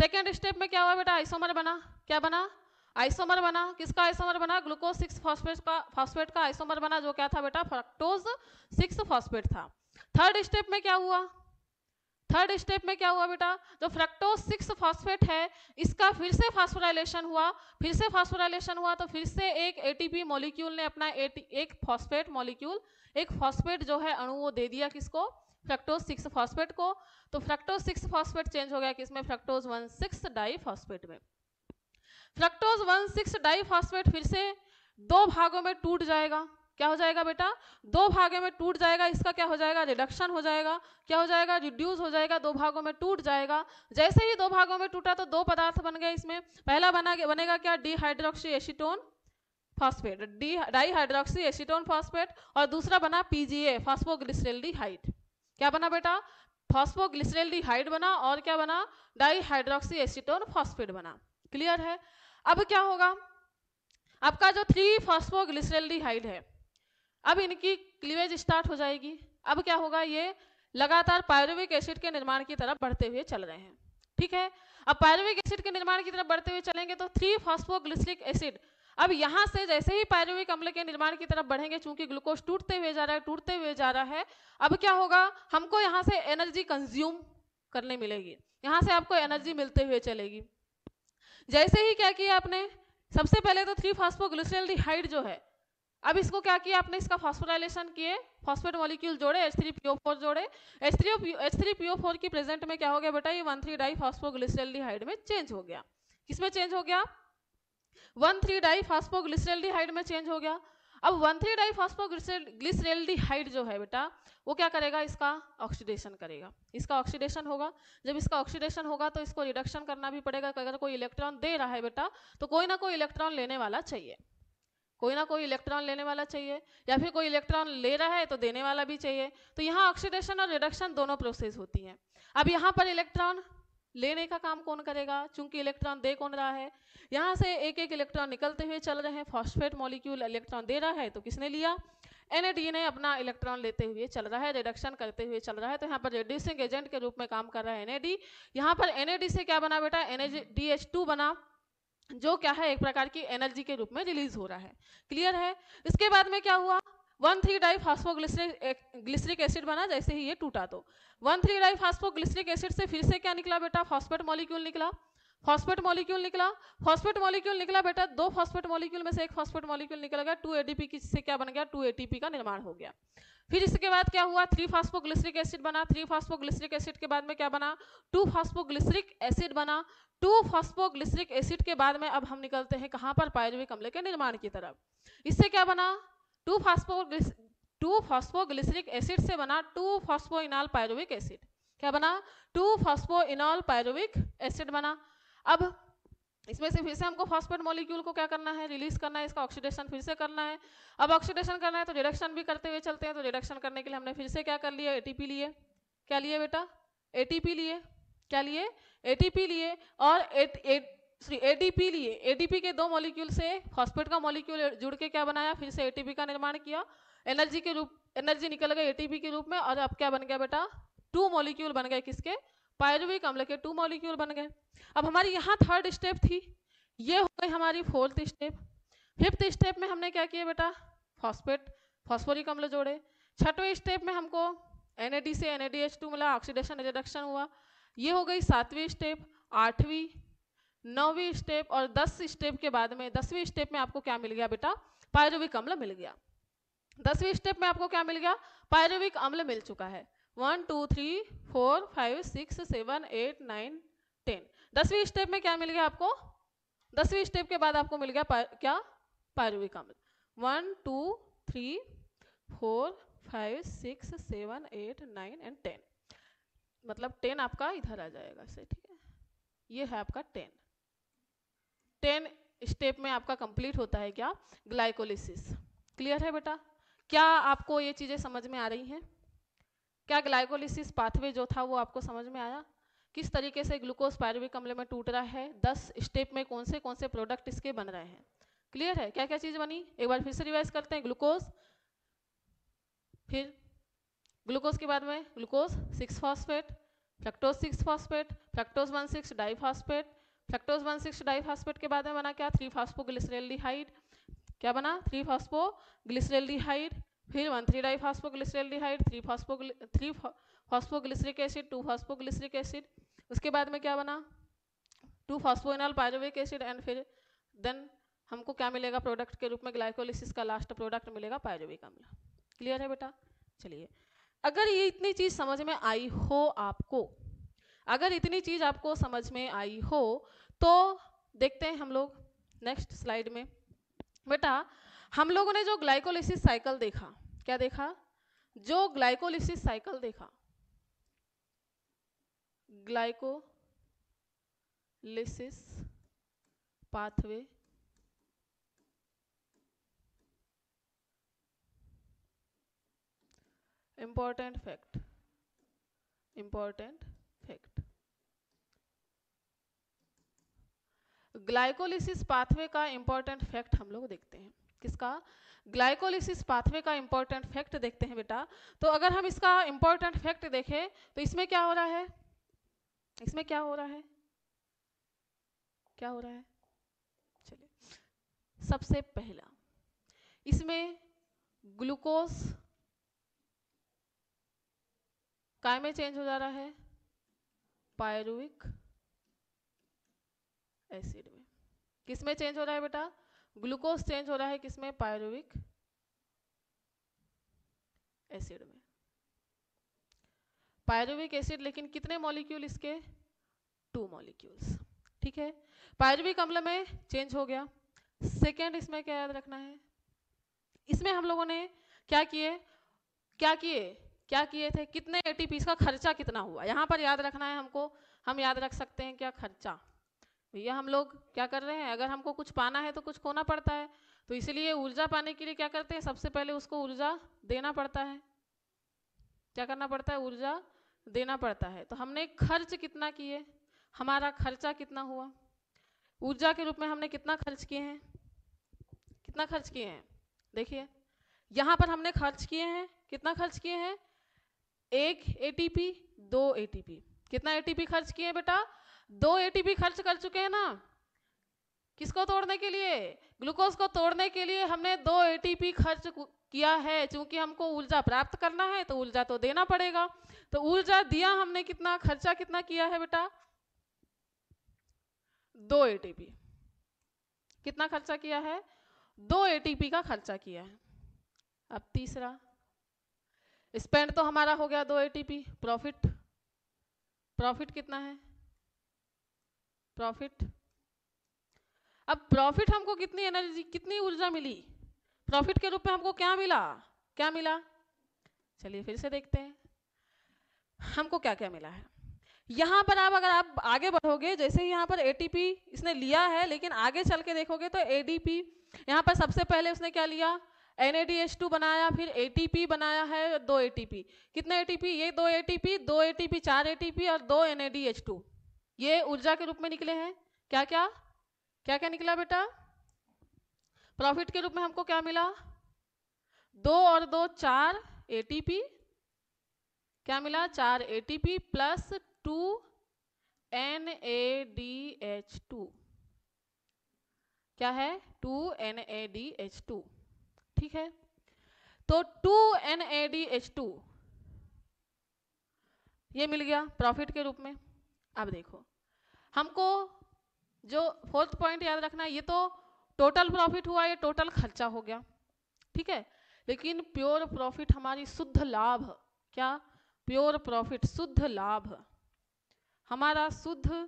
सेकेंड स्टेप में क्या हुआ बेटा आइसोमर बना क्या बना आइसोमर बना किसका आइसोमर बना ग्लूकोज सिक्स फॉस्फेट का फॉस्फेट का आइसोमर बना जो क्या था बेटा फ्रक्टोज सिक्स फॉस्फेट था थर्ड स्टेप में क्या हुआ थर्ड स्टेप में क्या हुआ बेटा जो फ्रक्टोज सिक्स फॉस्फेट है इसका फिर से फॉस्फोराइलेशन हुआ फिर से फॉस्फोराइलेशन हुआ तो फिर से एक एटीपी मॉलिक्यूल ने अपना एक फॉस्फेट मॉलिक्यूल एक फॉस्फेट जो है अणु वो दे दिया किसको फ्रक्टोज सिक्स फॉस्फेट को तो फ्रक्टोज सिक्स फॉस्फेट चेंज हो गया किसमें fructose one six di phosphate में fructose one six di phosphate फिर से दो भागों में टूट जाएगा क्या हो जाएगा बेटा दो भागों में टूट जाएगा इसका क्या हो जाएगा रिडक्शन हो जाएगा क्या हो जाएगा रिड्यूस हो जाएगा दो भागों में टूट जाएगा जैसे ही दो भागों में टूटा तो दो पदार्थ बन गए इसमें पहला बना बनेगा क्या dihydroxy acetone phosphate D di hydroxy acetone phosphate और दूसरा बना पीजीए फॉस्फोग्लिसरेल्डिहाइड क्या बना बेटा फॉस्फोग्लिसरेल्डिहाइड बना और क्या बना डाई हाइड्रोक्सी एसीटोन फॉस्फेट बना क्लियर है अब क्या होगा आपका जो थ्री फॉस्फोग्लिसरेल्डिहाइड है अब इनकी क्लीवेज स्टार्ट हो जाएगी अब क्या होगा ये लगातार पायरुविक एसिड के निर्माण की तरफ बढ़ते हुए चल रहे हैं ठीक है अब पायरुविक एसिड के निर्माण की तरफ बढ़ते हुए चलेंगे तो थ्री फॉस्फोग्लिसलिक एसिड अब यहां से जैसे ही पायरुविक अम्ल के निर्माण की तरफ बढ़ेंगे चूंकि ग्लूकोज टूटते हुए जा रहा है टूटते हुए जा रहा है अब क्या होगा हमको यहां से एनर्जी कंज्यूम करने मिलेगी यहां से आपको एनर्जी मिलते हुए चलेगी जैसे ही क्या किया आपने सबसे पहले तो थ्री फॉस्फोग्लिसरल जो है अब इसको क्या किया आपने इसका फॉस्फोराइलेशन किए फॉस्फेट मॉलिक्यूल जोड़े एच थ्री पीओ फोर जोड़े H H three three P O four की प्रेजेंट में क्या हो गया बेटा ये वन थ्री डाई फॉस्फोग्लिसरल में चेंज हो गया किसमें चेंज हो गया वन थ्री डाई फॉस्फोग्लिसरेल्डिहाइड में चेंज हो गया अब वन थ्री डाई फॉस्फोग्लिसरेल्डिहाइड जो है बेटा वो क्या करेगा इसका ऑक्सीडेशन करेगा इसका ऑक्सीडेशन होगा जब इसका ऑक्सीडेशन होगा तो इसको रिडक्शन करना भी पड़ेगा अगर कोई इलेक्ट्रॉन दे रहा है बेटा तो कोई ना कोई इलेक्ट्रॉन लेने वाला चाहिए कोई ना कोई इलेक्ट्रॉन लेने वाला चाहिए या फिर कोई इलेक्ट्रॉन ले रहा है तो देने वाला भी चाहिए तो यहाँ ऑक्सीडेशन और रिडक्शन दोनों प्रोसेस होती हैं अब यहाँ पर इलेक्ट्रॉन लेने का काम कौन करेगा चूंकि इलेक्ट्रॉन दे कौन रहा है यहाँ से एक एक इलेक्ट्रॉन निकलते हुए चल रहे हैं फॉस्फेट मॉलिक्यूल इलेक्ट्रॉन दे रहा है तो किसने लिया एनएडी ने अपना इलेक्ट्रॉन लेते हुए चल रहा है रिडक्शन करते हुए चल रहा है तो यहाँ पर रिड्यूसिंग एजेंट के रूप में काम कर रहा है एनएडी यहाँ पर एनएडी से क्या बना बेटा एन बना जो क्या है एक प्रकार की एनर्जी के रूप में रिलीज हो रहा है क्लियर है इसके बाद में क्या हुआ one three di glyceric acid बना जैसे ही ये टूटा तो one three di glyceric acid से फिर से क्या निकला बेटा फॉस्फेट मॉलिक्यूल निकला फॉस्फेट मॉलिक्यूल निकला फॉस्फेट मॉलिक्यूल निकला बेटा दो फॉस्फेट मॉलिक्यूल में से एक फॉस्फेट मॉलिक्यूल निकल गया टू एडीपी की से क्या बन गया टू एटीपी का निर्माण हो गया फिर इसके बाद क्या हुआ थ्री फॉस्फोग्लिसरिक एसिड बना थ्री फॉस्फोग्लिसरिक एसिड के बाद में क्या बना टू फॉस्फोग्लिसरिक एसिड बना टू फॉस्फोग्लिसरिक एसिड के बाद में अब हम निकलते हैं कहाँ पर पायरुविक अम्ल के निर्माण की तरफ इससे क्या बना two phosphoglyceric two phosphoglyceric acid से बना टू इनॉल पायरोविक एसिड क्या बना टू इनॉल पायरोविक एसिड बना अब इसमें से फिर से हमको फॉस्फेट मॉलिक्यूल को क्या करना है रिलीज करना है इसका ऑक्सीडेशन फिर से करना है अब ऑक्सीडेशन करना है तो रिडक्शन भी करते हुए चलते हैं तो रिडक्शन करने के लिए हमने फिर से क्या कर लिया एटीपी लिए क्या लिए बेटा एटीपी लिए क्या लिए एटीपी लिए और सॉरी एडीपी लिए एडीपी के दो मॉलिक्यूल से फॉस्फेट का मॉलिक्यूल जुड़ के क्या बनाया फिर से एटीपी का निर्माण किया एनर्जी के रूप एनर्जी निकल गई एटीपी के रूप में और अब क्या बन गया बेटा टू मॉलिक्यूल बन गए किसके पायरुविक अम्ल के टू मॉलिक्यूल बन गए अब हमारी यहाँ थर्ड स्टेप थी ये हो गई हमारी फोर्थ स्टेप फिफ्थ स्टेप में हमने क्या किया बेटा फॉस्फेट फॉस्फोरिक अम्ल जोड़े छठवें स्टेप में हमको एन से एन मिला ऑक्सीडेशन रिडक्शन हुआ ये हो गई सातवीं स्टेप आठवीं नौवीं स्टेप और दस स्टेप के बाद में दसवीं स्टेप में आपको क्या मिल गया बेटा पायरुविक अम्ल मिल गया दसवीं स्टेप में आपको क्या मिल गया पायरुविक अम्ल मिल चुका है one two three four five six seven eight nine ten दसवीं स्टेप में क्या मिल गया आपको दसवीं स्टेप के बाद आपको मिल गया पा, क्या पायरुविक अम्ल one two three four five six seven eight nine and ten मतलब टेन आपका इधर आ जाएगा से ठीक है ये है आपका टेन टेन स्टेप में आपका कंप्लीट होता है क्या ग्लाइकोलिसिस क्लियर है बेटा क्या आपको ये चीज़ें समझ में आ रही हैं क्या ग्लाइकोलिसिस पाथवे जो था वो आपको समझ में आया किस तरीके से ग्लूकोज पायरविक अम्ल में टूट रहा है दस स्टेप में कौन से कौन से प्रोडक्ट इसके बन रहे हैं क्लियर है क्या क्या चीज़ बनी एक बार फिर से रिवाइज करते हैं ग्लूकोज फिर ग्लूकोज के बाद में glucose six phosphate fructose six phosphate fructose one six phosphate fructose one six diphosphate के बाद में बना क्या थ्री फॉस्पो फास्पोग्लिसरेल्डिहाइड क्या बना थ्री फॉस्पो फास्पोग्लिसरेल्डिहाइड फिर one three diphosphoglyceraldehyde three phospho three phospho glyceric acid two phospho glyceric acid उसके बाद में क्या बना two phosphoenol pyruvic acid and फिर देन हमको क्या मिलेगा प्रोडक्ट के रूप में ग्लाइकोलिसिस का लास्ट प्रोडक्ट मिलेगा पायरोविक अम्ल क्लियर है बेटा चलिए अगर ये इतनी चीज़ समझ में आई हो आपको अगर इतनी चीज़ आपको समझ में आई हो तो देखते हैं हम लोग नेक्स्ट स्लाइड में बेटा हम लोगों ने जो ग्लाइकोलिसिस साइकिल देखा क्या देखा जो ग्लाइकोलिसिस साइकिल देखा glycolysis pathway important fact important glycolysis pathway का इंपॉर्टेंट फैक्ट हम लोग देखते हैं किसका ग्लाइकोलिसिस पाथवे का इंपॉर्टेंट फैक्ट देखते हैं बेटा तो अगर हम इसका इंपॉर्टेंट फैक्ट देखें तो इसमें क्या हो रहा है इसमें क्या हो रहा है क्या हो रहा है चलिए सबसे पहला इसमें ग्लूकोज काय में चेंज हो जा रहा है पायरुविक एसिड में किस में चेंज हो रहा है बेटा ग्लूकोज चेंज हो रहा है किस में पायरुविक एसिड में पायरुविक एसिड लेकिन कितने मॉलिक्यूल इसके टू मॉलिक्यूल्स ठीक है पायरुविक अम्ल में चेंज हो गया सेकेंड इसमें क्या याद रखना है इसमें हम लोगों ने क्या किए क्या किए क्या किए थे कितने एटीपीस का खर्चा कितना हुआ यहाँ पर याद रखना है हमको हम याद रख सकते हैं क्या खर्चा भैया हम लोग क्या कर रहे हैं अगर हमको कुछ पाना है तो कुछ खोना पड़ता है तो इसलिए ऊर्जा पाने के लिए क्या करते हैं सबसे पहले उसको ऊर्जा देना पड़ता है क्या करना पड़ता है ऊर्जा देना पड़ता है तो हमने खर्च कितना किए हमारा खर्चा कितना हुआ ऊर्जा के रूप में हमने कितना खर्च किए हैं कितना खर्च किए हैं देखिए यहाँ पर हमने खर्च किए हैं कितना खर्च किए हैं एक एटीपी दो एटीपी कितना एटीपी खर्च किए बेटा दो एटीपी खर्च कर चुके हैं ना किसको तोड़ने के लिए ग्लूकोज को तोड़ने के लिए हमने दो एटीपी खर्च किया है क्योंकि हमको ऊर्जा प्राप्त करना है तो ऊर्जा तो देना पड़ेगा तो ऊर्जा दिया हमने कितना खर्चा कितना किया है बेटा दो एटीपी कितना खर्चा किया है दो एटीपी का खर्चा किया है अब तीसरा स्पेंड तो हमारा हो गया दो एटीपी प्रॉफिट प्रॉफिट कितना है प्रॉफिट अब प्रॉफिट हमको कितनी एनर्जी कितनी ऊर्जा मिली प्रॉफिट के रूप में हमको क्या मिला क्या मिला चलिए फिर से देखते हैं हमको क्या क्या मिला है यहाँ पर आप अगर आप आगे बढ़ोगे जैसे यहाँ पर एटीपी इसने लिया है लेकिन आगे चल के देखोगे तो एडीपी यहाँ पर सबसे पहले उसने क्या लिया एन बनाया फिर एटीपी बनाया है दो एटीपी कितने एटीपी ये दो एटीपी दो एटीपी चार एटीपी और दो एन ये ऊर्जा के रूप में निकले हैं क्या क्या क्या क्या निकला बेटा प्रॉफिट के रूप में हमको क्या मिला दो और दो चार एटीपी क्या मिला चार ATP plus two N A D H two क्या है two N A D H two ठीक है तो two N A D H two ये मिल गया प्रॉफिट के रूप में अब देखो हमको जो फोर्थ पॉइंट याद रखना है ये तो टोटल प्रॉफिट हुआ ये टोटल खर्चा हो गया ठीक है लेकिन प्योर प्रॉफिट हमारी शुद्ध लाभ क्या प्योर प्रॉफिट शुद्ध लाभ हमारा शुद्ध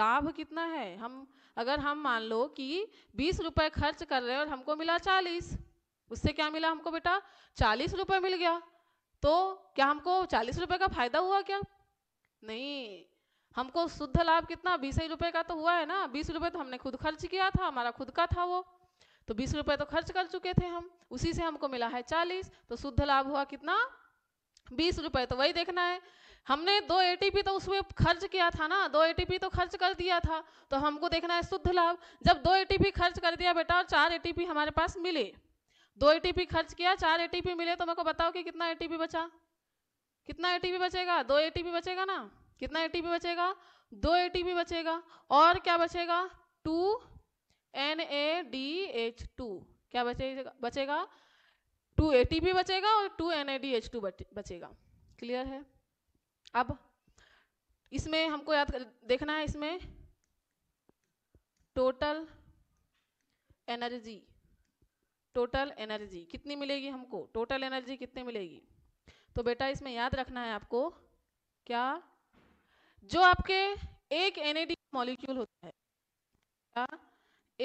लाभ कितना है हम अगर हम मान लो कि बीस रुपए खर्च कर रहे हैं और हमको मिला चालीस उससे क्या मिला हमको बेटा चालीस रुपये मिल गया तो क्या हमको चालीस रुपये का फायदा हुआ क्या नहीं हमको शुद्ध लाभ कितना बीस ही रुपये का तो हुआ है ना बीस रुपये तो हमने खुद खर्च किया था हमारा खुद का था वो तो बीस रुपये तो खर्च कर चुके थे हम उसी से हमको मिला है चालीस तो शुद्ध लाभ हुआ कितना बीस रुपये तो वही देखना है हमने दो ए तो उसमें खर्च किया था ना दो ए तो खर्च कर दिया था तो हमको देखना है शुद्ध लाभ जब दो ए खर्च कर दिया बेटा और चार ए हमारे पास मिले दो ए खर्च किया चार ए मिले तो मेरे को बताओ कि कितना ए बचा कितना ए बचेगा दो ए बचेगा ना कितना एटीपी बचेगा दो एटीपी बचेगा और क्या बचेगा two N A D H two क्या बचेगा बचेगा टू ए बचेगा और two N A D H two बचेगा क्लियर है अब इसमें हमको याद देखना है इसमें टोटल एनर्जी टोटल एनर्जी कितनी मिलेगी हमको टोटल एनर्जी कितनी मिलेगी तो बेटा इसमें याद रखना है आपको क्या जो आपके एक एन मॉलिक्यूल होता है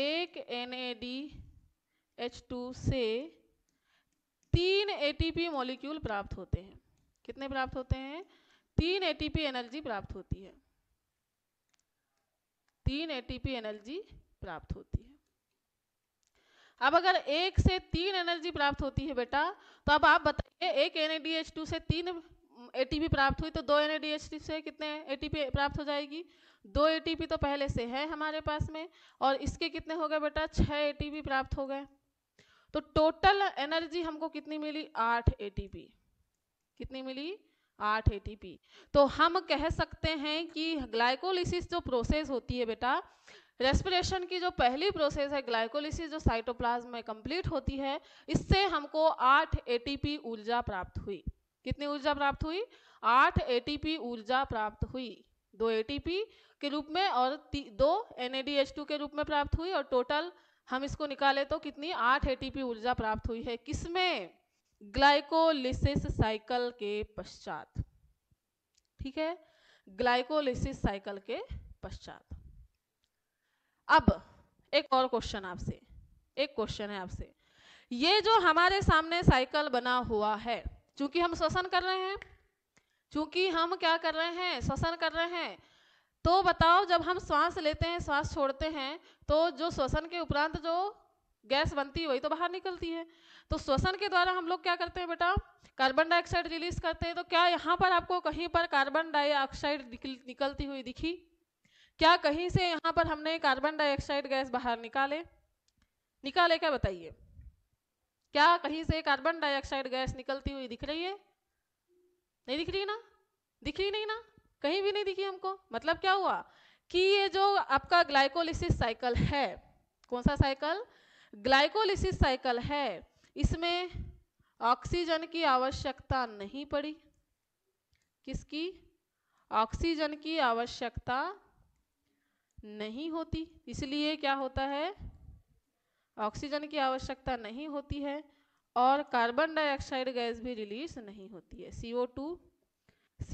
एक एन एच से तीन एटीपी मॉलिक्यूल प्राप्त होते हैं कितने प्राप्त होते हैं तीन एटीपी एनर्जी प्राप्त होती है तीन एटीपी एनर्जी प्राप्त होती है अब अगर एक से तीन एनर्जी प्राप्त होती है बेटा तो अब आप बताइए एक एन से तीन एटीपी प्राप्त हुई तो दो एनएडीएचटी से कितने एटीपी प्राप्त हो जाएगी दो एटीपी तो पहले से है हमारे पास में और इसके कितने हो गए बेटा छः एटीपी प्राप्त हो गए तो टोटल एनर्जी हमको कितनी मिली आठ एटीपी कितनी मिली आठ एटीपी तो हम कह सकते हैं कि ग्लाइकोलिसिस जो प्रोसेस होती है बेटा रेस्पिरेशन की जो पहली प्रोसेस है ग्लाइकोलिसिस जो साइटोप्लाज्म में कंप्लीट होती है इससे हमको आठ एटीपी ऊर्जा प्राप्त हुई कितनी ऊर्जा प्राप्त हुई आठ एटीपी ऊर्जा प्राप्त हुई दो एटीपी के रूप में और दो टू के रूप में प्राप्त हुई और टोटल हम इसको निकाले तो कितनी आठ एटीपी ऊर्जा प्राप्त हुई है किसमें ग्लाइकोलिसिस साइकिल के पश्चात ठीक है ग्लाइकोलिसिस साइकिल के पश्चात अब एक और क्वेश्चन आपसे एक क्वेश्चन है आपसे ये जो हमारे सामने साइकिल बना हुआ है चूंकि हम श्वसन कर रहे हैं चूंकि हम क्या कर रहे हैं श्वसन कर रहे हैं तो बताओ जब हम श्वास लेते हैं श्वास छोड़ते हैं तो जो श्वसन के उपरांत जो गैस बनती है वही तो बाहर निकलती है तो श्वसन के द्वारा हम लोग क्या करते हैं बेटा कार्बन डाइऑक्साइड रिलीज करते हैं तो क्या यहाँ पर आपको कहीं पर कार्बन डाइऑक्साइड निकलती हुई दिखी क्या कहीं से यहाँ पर हमने कार्बन डाइऑक्साइड गैस बाहर निकाले निकाले क्या बताइए क्या कहीं से कार्बन डाइऑक्साइड गैस निकलती हुई दिख रही है नहीं दिख रही ना दिख रही नहीं ना कहीं भी नहीं दिखी हमको मतलब क्या हुआ कि ये जो आपका ग्लाइकोलिसिस साइकिल है कौन सा साइकिल ग्लाइकोलिसिस साइकिल है इसमें ऑक्सीजन की आवश्यकता नहीं पड़ी किसकी ऑक्सीजन की आवश्यकता नहीं होती इसलिए क्या होता है ऑक्सीजन की आवश्यकता नहीं होती है और कार्बन डाइऑक्साइड गैस भी रिलीज नहीं होती है सी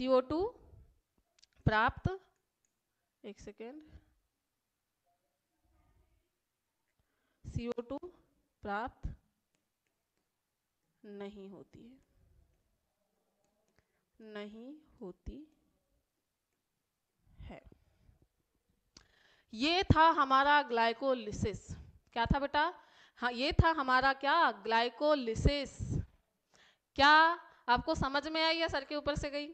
ओ टू प्राप्त एक सेकेंड CO2 प्राप्त नहीं होती है नहीं होती है ये था हमारा ग्लाइकोलिसिस क्या था बेटा हाँ ये था हमारा क्या ग्लाइकोलिसिस क्या आपको समझ में आई या सर के ऊपर से गई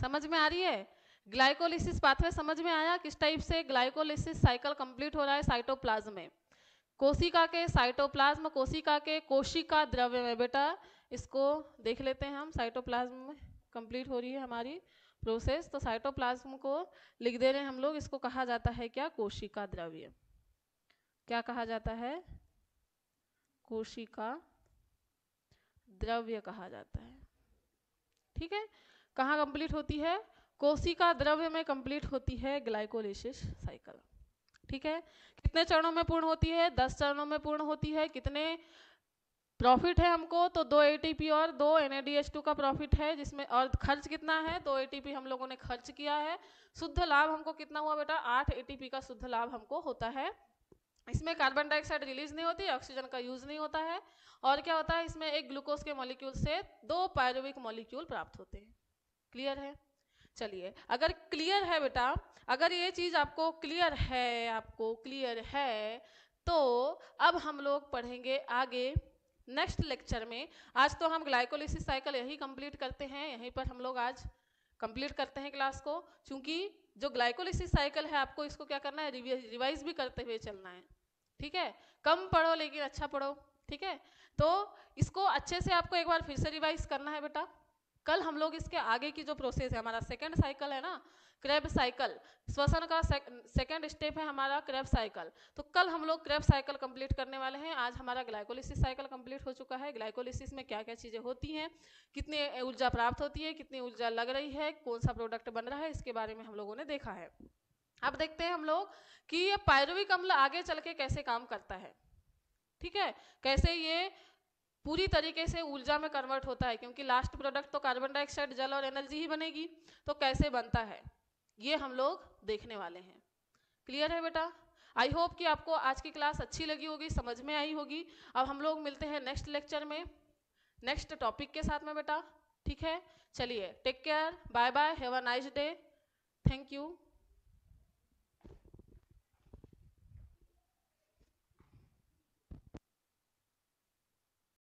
समझ में आ रही है ग्लाइकोलिसिस पाथवे समझ में आया किस टाइप से ग्लाइकोलिसिस साइकिल कंप्लीट हो रहा है साइटोप्लाज्म में कोशिका के साइटोप्लाज्म कोशिका के कोशिका द्रव्य में बेटा इसको देख लेते हैं हम साइटोप्लाज्म में कंप्लीट हो रही है हमारी प्रोसेस तो साइटोप्लाज्म को लिख दे रहे हैं हम लोग इसको कहा जाता है क्या कोशिका द्रव्य क्या कहा जाता है कोशिका द्रव्य कहा जाता है ठीक है कहाँ कंप्लीट होती है कोशिका द्रव्य में कंप्लीट होती है ग्लाइकोलिसिस साइकिल ठीक है कितने चरणों में पूर्ण होती है दस चरणों में पूर्ण होती है कितने प्रॉफिट है हमको तो दो एटीपी और दो टू का प्रॉफिट है जिसमें और खर्च कितना है दो एटीपी हम लोगों ने खर्च किया है शुद्ध लाभ हमको कितना हुआ बेटा आठ एटीपी का शुद्ध लाभ हमको होता है इसमें कार्बन डाइऑक्साइड रिलीज नहीं होती ऑक्सीजन का यूज नहीं होता है और क्या होता है इसमें एक ग्लूकोज के मॉलिक्यूल से दो पायरुविक मॉलिक्यूल प्राप्त होते हैं क्लियर है चलिए अगर क्लियर है बेटा अगर ये चीज आपको क्लियर है आपको क्लियर है तो अब हम लोग पढ़ेंगे आगे नेक्स्ट लेक्चर में आज तो हम ग्लाइकोलिसिस साइकिल यही कंप्लीट करते हैं यहीं पर हम लोग आज कंप्लीट करते हैं क्लास को क्योंकि जो ग्लाइकोलिसिस साइकिल है आपको इसको क्या करना है रिवाइज भी करते हुए चलना है ठीक है कम पढ़ो लेकिन अच्छा पढ़ो ठीक है तो इसको अच्छे से आपको एक बार फिर से रिवाइज करना है बेटा कल हम लोग इसके आगे की जो प्रोसेस है हमारा सेकेंड साइकिल है ना क्रेब साइकिल श्वसन का सेकेंड स्टेप है हमारा क्रेब साइकिल तो कल हम लोग क्रेब साइकिल कंप्लीट करने वाले हैं आज हमारा ग्लाइकोलिसिस साइकिल कंप्लीट हो चुका है ग्लाइकोलिसिस में क्या क्या चीज़ें होती हैं कितनी ऊर्जा प्राप्त होती है कितनी ऊर्जा लग रही है कौन सा प्रोडक्ट बन रहा है इसके बारे में हम लोगों ने देखा है अब देखते हैं हम लोग कि ये पायरुविक अम्ल आगे चल के कैसे काम करता है ठीक है कैसे ये पूरी तरीके से ऊर्जा में कन्वर्ट होता है क्योंकि लास्ट प्रोडक्ट तो कार्बन डाइऑक्साइड जल और एनर्जी ही बनेगी तो कैसे बनता है ये हम लोग देखने वाले हैं क्लियर है बेटा आई होप कि आपको आज की क्लास अच्छी लगी होगी समझ में आई होगी अब हम लोग मिलते हैं नेक्स्ट लेक्चर में नेक्स्ट टॉपिक के साथ में बेटा ठीक है चलिए take care bye bye have a nice day thank you